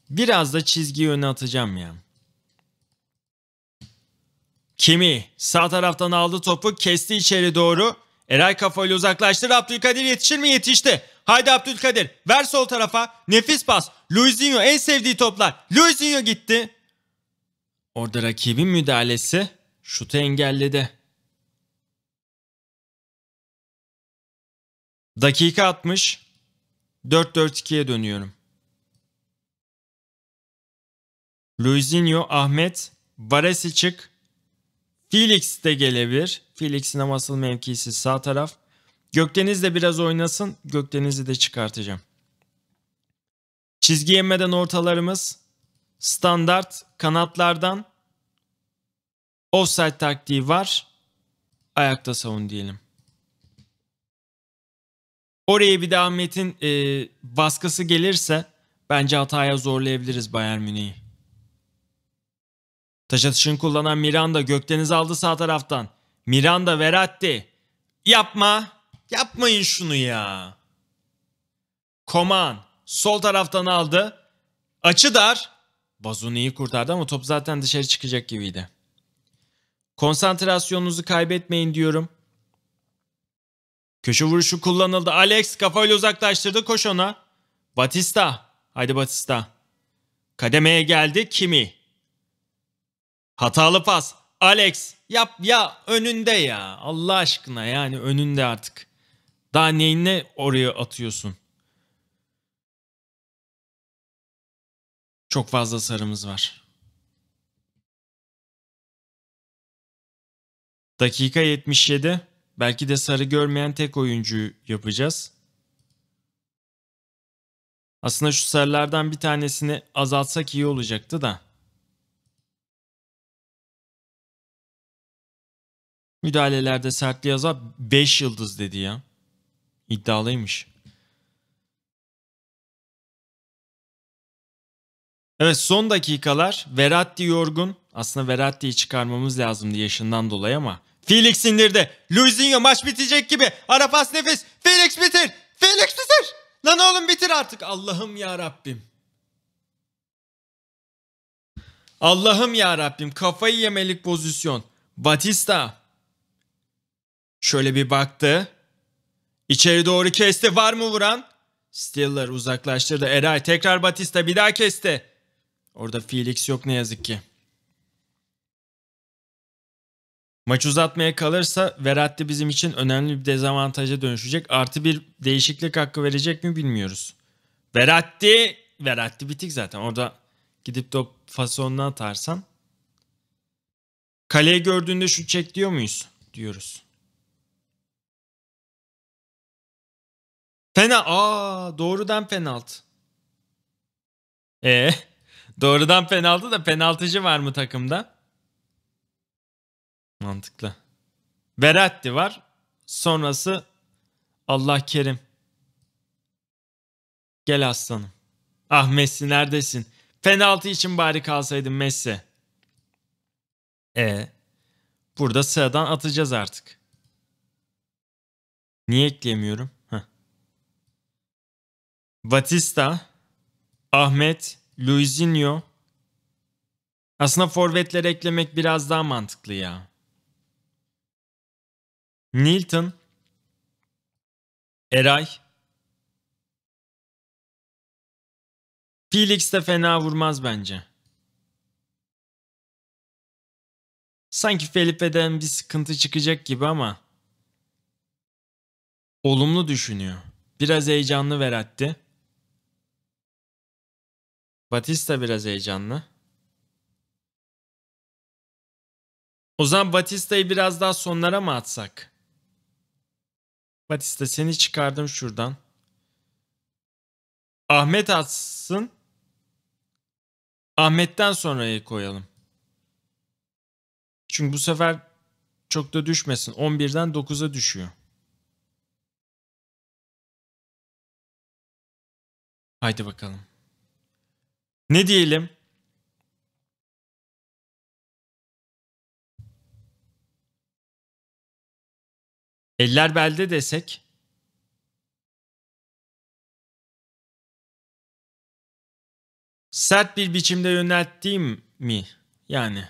Biraz da çizgiyi öne atacağım ya. Kimi sağ taraftan aldı topu kesti içeri doğru. Eray kafayla uzaklaştır. Abdülkadir yetişir mi? Yetişti. Haydi Abdülkadir ver sol tarafa. Nefis pas. Luisinho en sevdiği toplar. Luisinho gitti. Orada rakibin müdahalesi şutu engelledi. Dakika 60. 4-4-2'ye dönüyorum. Luisinho, Ahmet, Varesi çık, Felix de gelebilir. Felix'in asıl mevkisi sağ taraf. Gökdeniz de biraz oynasın. Gökdeniz'i de çıkartacağım. Çizgi yemeden ortalarımız standart kanatlardan offside taktiği var. Ayakta savun diyelim. Oraya bir de Ahmet'in e, baskısı gelirse bence hataya zorlayabiliriz Bayern Münih'i. Taş atışını kullanan Miranda Gökdeniz aldı sağ taraftan. Miranda Veratti. Yapma. Yapmayın şunu ya. Koman sol taraftan aldı. Açı dar. iyi kurtardı ama top zaten dışarı çıkacak gibiydi. Konsantrasyonunuzu kaybetmeyin diyorum. Köşe vuruşu kullanıldı. Alex kafayla uzaklaştırdı. Koş ona. Batista. Haydi Batista. Kademeye geldi. Kimi. Hatalı pas. Alex yap ya önünde ya. Allah aşkına yani önünde artık. Daha neyine oraya atıyorsun? Çok fazla sarımız var. Dakika 77. Belki de sarı görmeyen tek oyuncu yapacağız. Aslında şu sarılardan bir tanesini azaltsak iyi olacaktı da. Müdahalelerde sertli yaza 5 yıldız dedi ya. İddialıymış. Evet son dakikalar. Veratti yorgun. Aslında Verattiyi çıkarmamız lazımdı yaşından dolayı ama. Felix indirdi. Luizinho maç bitecek gibi. Arapas nefes. Felix bitir. Felix bitir. Lan oğlum bitir artık. Allah'ım ya Rabbim. Allah'ım ya Rabbim kafayı yemelik pozisyon. Batista Şöyle bir baktı. İçeri doğru kesti. Var mı vuran? Stiller uzaklaştırdı. Eray tekrar Batista bir daha kesti. Orada Felix yok ne yazık ki. Maç uzatmaya kalırsa Veratti bizim için önemli bir dezavantaja dönüşecek. Artı bir değişiklik hakkı verecek mi bilmiyoruz. Veratti, Veratti bitik zaten. Orada gidip top fasonuna atarsan. Kaleye gördüğünde şu çek diyor muyuz? Diyoruz. Pena aa doğrudan penaltı. E ee, doğrudan penaltı da penaltıcı var mı takımda? Mantıklı. Veratti var. Sonrası Allah kerim. Gel aslanım. Ah Messi neredesin? Penaltı için bari kalsaydın Messi. E burada sıradan atacağız artık. Niye ekleyemiyorum? Batista, Ahmet, Luizinho. Aslında Forvetler eklemek biraz daha mantıklı ya. Nilton, Eray, Felix de fena vurmaz bence. Sanki Felipe'den bir sıkıntı çıkacak gibi ama olumlu düşünüyor. Biraz heyecanlı Verratti. Batista biraz heyecanlı. O zaman Batista'yı biraz daha sonlara mı atsak? Batista seni çıkardım şuradan. Ahmet atsın. Ahmet'ten sonrayı koyalım. Çünkü bu sefer çok da düşmesin. 11'den 9'a düşüyor. Haydi bakalım. Ne diyelim? Eller belde desek. Sert bir biçimde yönelttiğim mi? Yani.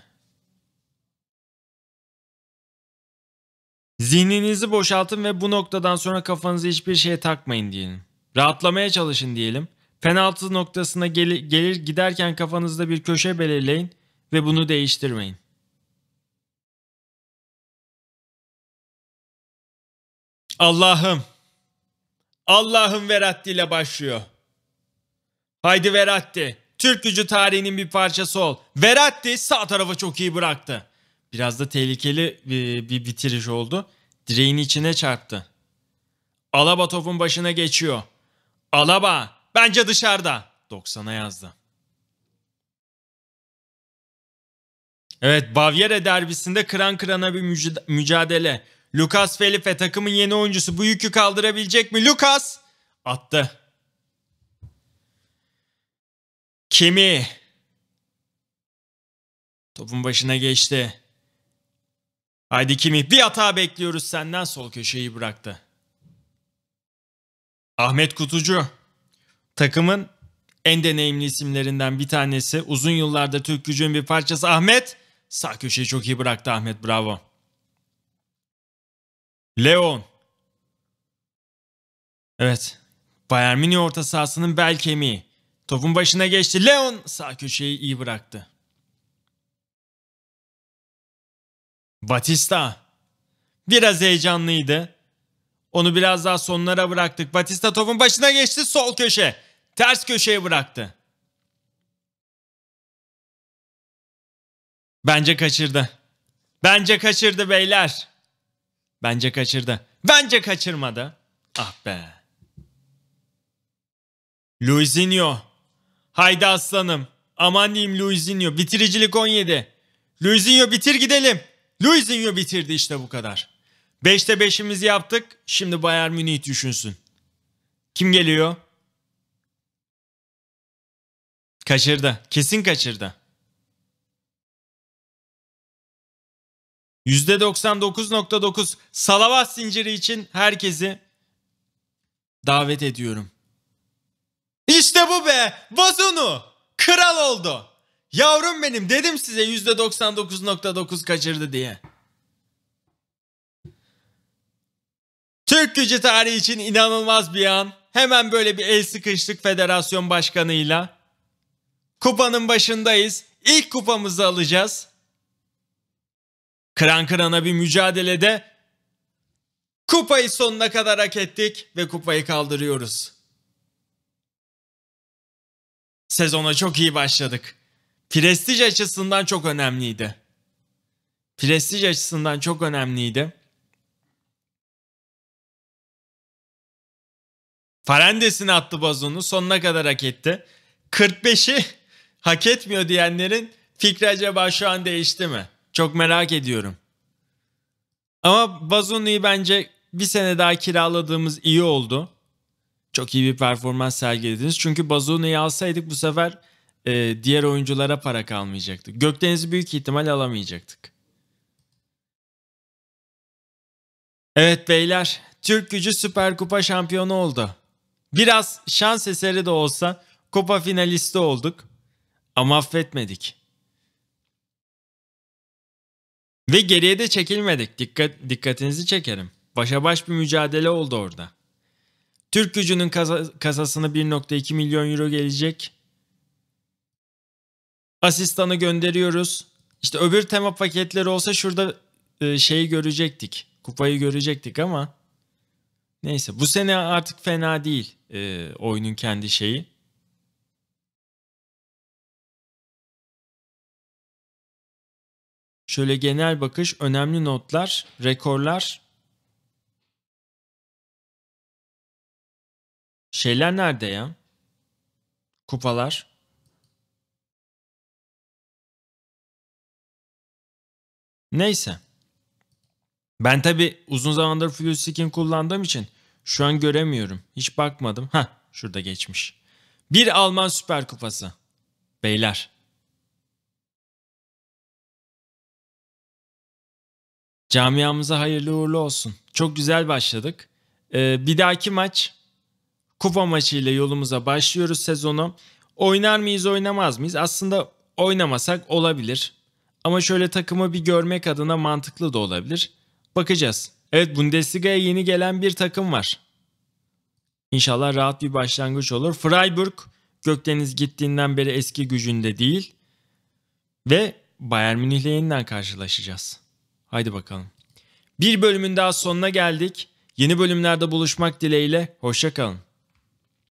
Zihninizi boşaltın ve bu noktadan sonra kafanızı hiçbir şeye takmayın diyelim. Rahatlamaya çalışın diyelim. Penaltı noktasına gel gelir giderken kafanızda bir köşe belirleyin ve bunu değiştirmeyin. Allah'ım. Allah'ım Veratti ile başlıyor. Haydi Veratti. Türk gücü tarihinin bir parçası ol. Veratti sağ tarafa çok iyi bıraktı. Biraz da tehlikeli bir, e, bir bitiriş oldu. Direğin içine çarptı. Alaba topun başına geçiyor. Alaba Bence dışarıda. 90'a yazdı. Evet Bavyera derbisinde kıran kırana bir mücadele. Lucas Felipe takımın yeni oyuncusu bu yükü kaldırabilecek mi? Lucas attı. Kimi? Topun başına geçti. Haydi Kimi bir hata bekliyoruz senden sol köşeyi bıraktı. Ahmet Kutucu. Takımın en deneyimli isimlerinden bir tanesi. Uzun yıllarda Türk gücünün bir parçası Ahmet. Sağ köşeyi çok iyi bıraktı Ahmet bravo. Leon. Evet. Bayern Münih orta sahasının bel kemiği. Topun başına geçti. Leon sağ köşeyi iyi bıraktı. Batista. Biraz heyecanlıydı. Onu biraz daha sonlara bıraktık. Batista topun başına geçti. Sol köşe ters köşeye bıraktı. Bence kaçırdı. Bence kaçırdı beyler. Bence kaçırdı. Bence kaçırmadı. Ah be. Luizinho. Haydi aslanım. Aman diyeyim Luizinho. Bitiricilik 17. Luizinho bitir gidelim. Luizinho bitirdi işte bu kadar. 5'te 5'imizi yaptık. Şimdi Bayern Münih düşünsün. Kim geliyor? Kaçırdı. Kesin kaçırdı. %99.9 salavat zinciri için herkesi davet ediyorum. İşte bu be! Bozunu! Kral oldu! Yavrum benim dedim size %99.9 kaçırdı diye. Türk gücü tarihi için inanılmaz bir an. Hemen böyle bir el sıkıştık federasyon başkanıyla. Kupanın başındayız. İlk kupamızı alacağız. Kıran kırana bir mücadelede kupayı sonuna kadar hak ettik ve kupayı kaldırıyoruz. Sezona çok iyi başladık. Prestij açısından çok önemliydi. Prestij açısından çok önemliydi. Farendes'in attı bazonu sonuna kadar hak etti. 45'i hak etmiyor diyenlerin fikri acaba şu an değişti mi? Çok merak ediyorum. Ama Bazunu'yu bence bir sene daha kiraladığımız iyi oldu. Çok iyi bir performans sergilediniz. Çünkü Bazunu'yu alsaydık bu sefer e, diğer oyunculara para kalmayacaktı. Gökdeniz'i büyük ihtimal alamayacaktık. Evet beyler, Türk gücü Süper Kupa şampiyonu oldu. Biraz şans eseri de olsa kupa finalisti olduk. Ama affetmedik. Ve geriye de çekilmedik. Dikkat, dikkatinizi çekerim. Başa baş bir mücadele oldu orada. Türk gücünün kasa, 1.2 milyon euro gelecek. Asistanı gönderiyoruz. İşte öbür tema paketleri olsa şurada e, şeyi görecektik. Kupayı görecektik ama neyse bu sene artık fena değil e, oyunun kendi şeyi. Şöyle genel bakış, önemli notlar, rekorlar. Şeyler nerede ya? Kupalar. Neyse. Ben tabi uzun zamandır flu kullandığım için şu an göremiyorum. Hiç bakmadım. Ha, şurada geçmiş. Bir Alman Süper Kupası. Beyler Camiamıza hayırlı uğurlu olsun. Çok güzel başladık. Ee, bir dahaki maç kupa maçıyla yolumuza başlıyoruz sezonu. Oynar mıyız oynamaz mıyız? Aslında oynamasak olabilir. Ama şöyle takımı bir görmek adına mantıklı da olabilir. Bakacağız. Evet Bundesliga'ya yeni gelen bir takım var. İnşallah rahat bir başlangıç olur. Freiburg Gökdeniz gittiğinden beri eski gücünde değil. Ve Bayern Münih'le yeniden karşılaşacağız. Haydi bakalım. Bir bölümün daha sonuna geldik. Yeni bölümlerde buluşmak dileğiyle. Hoşçakalın.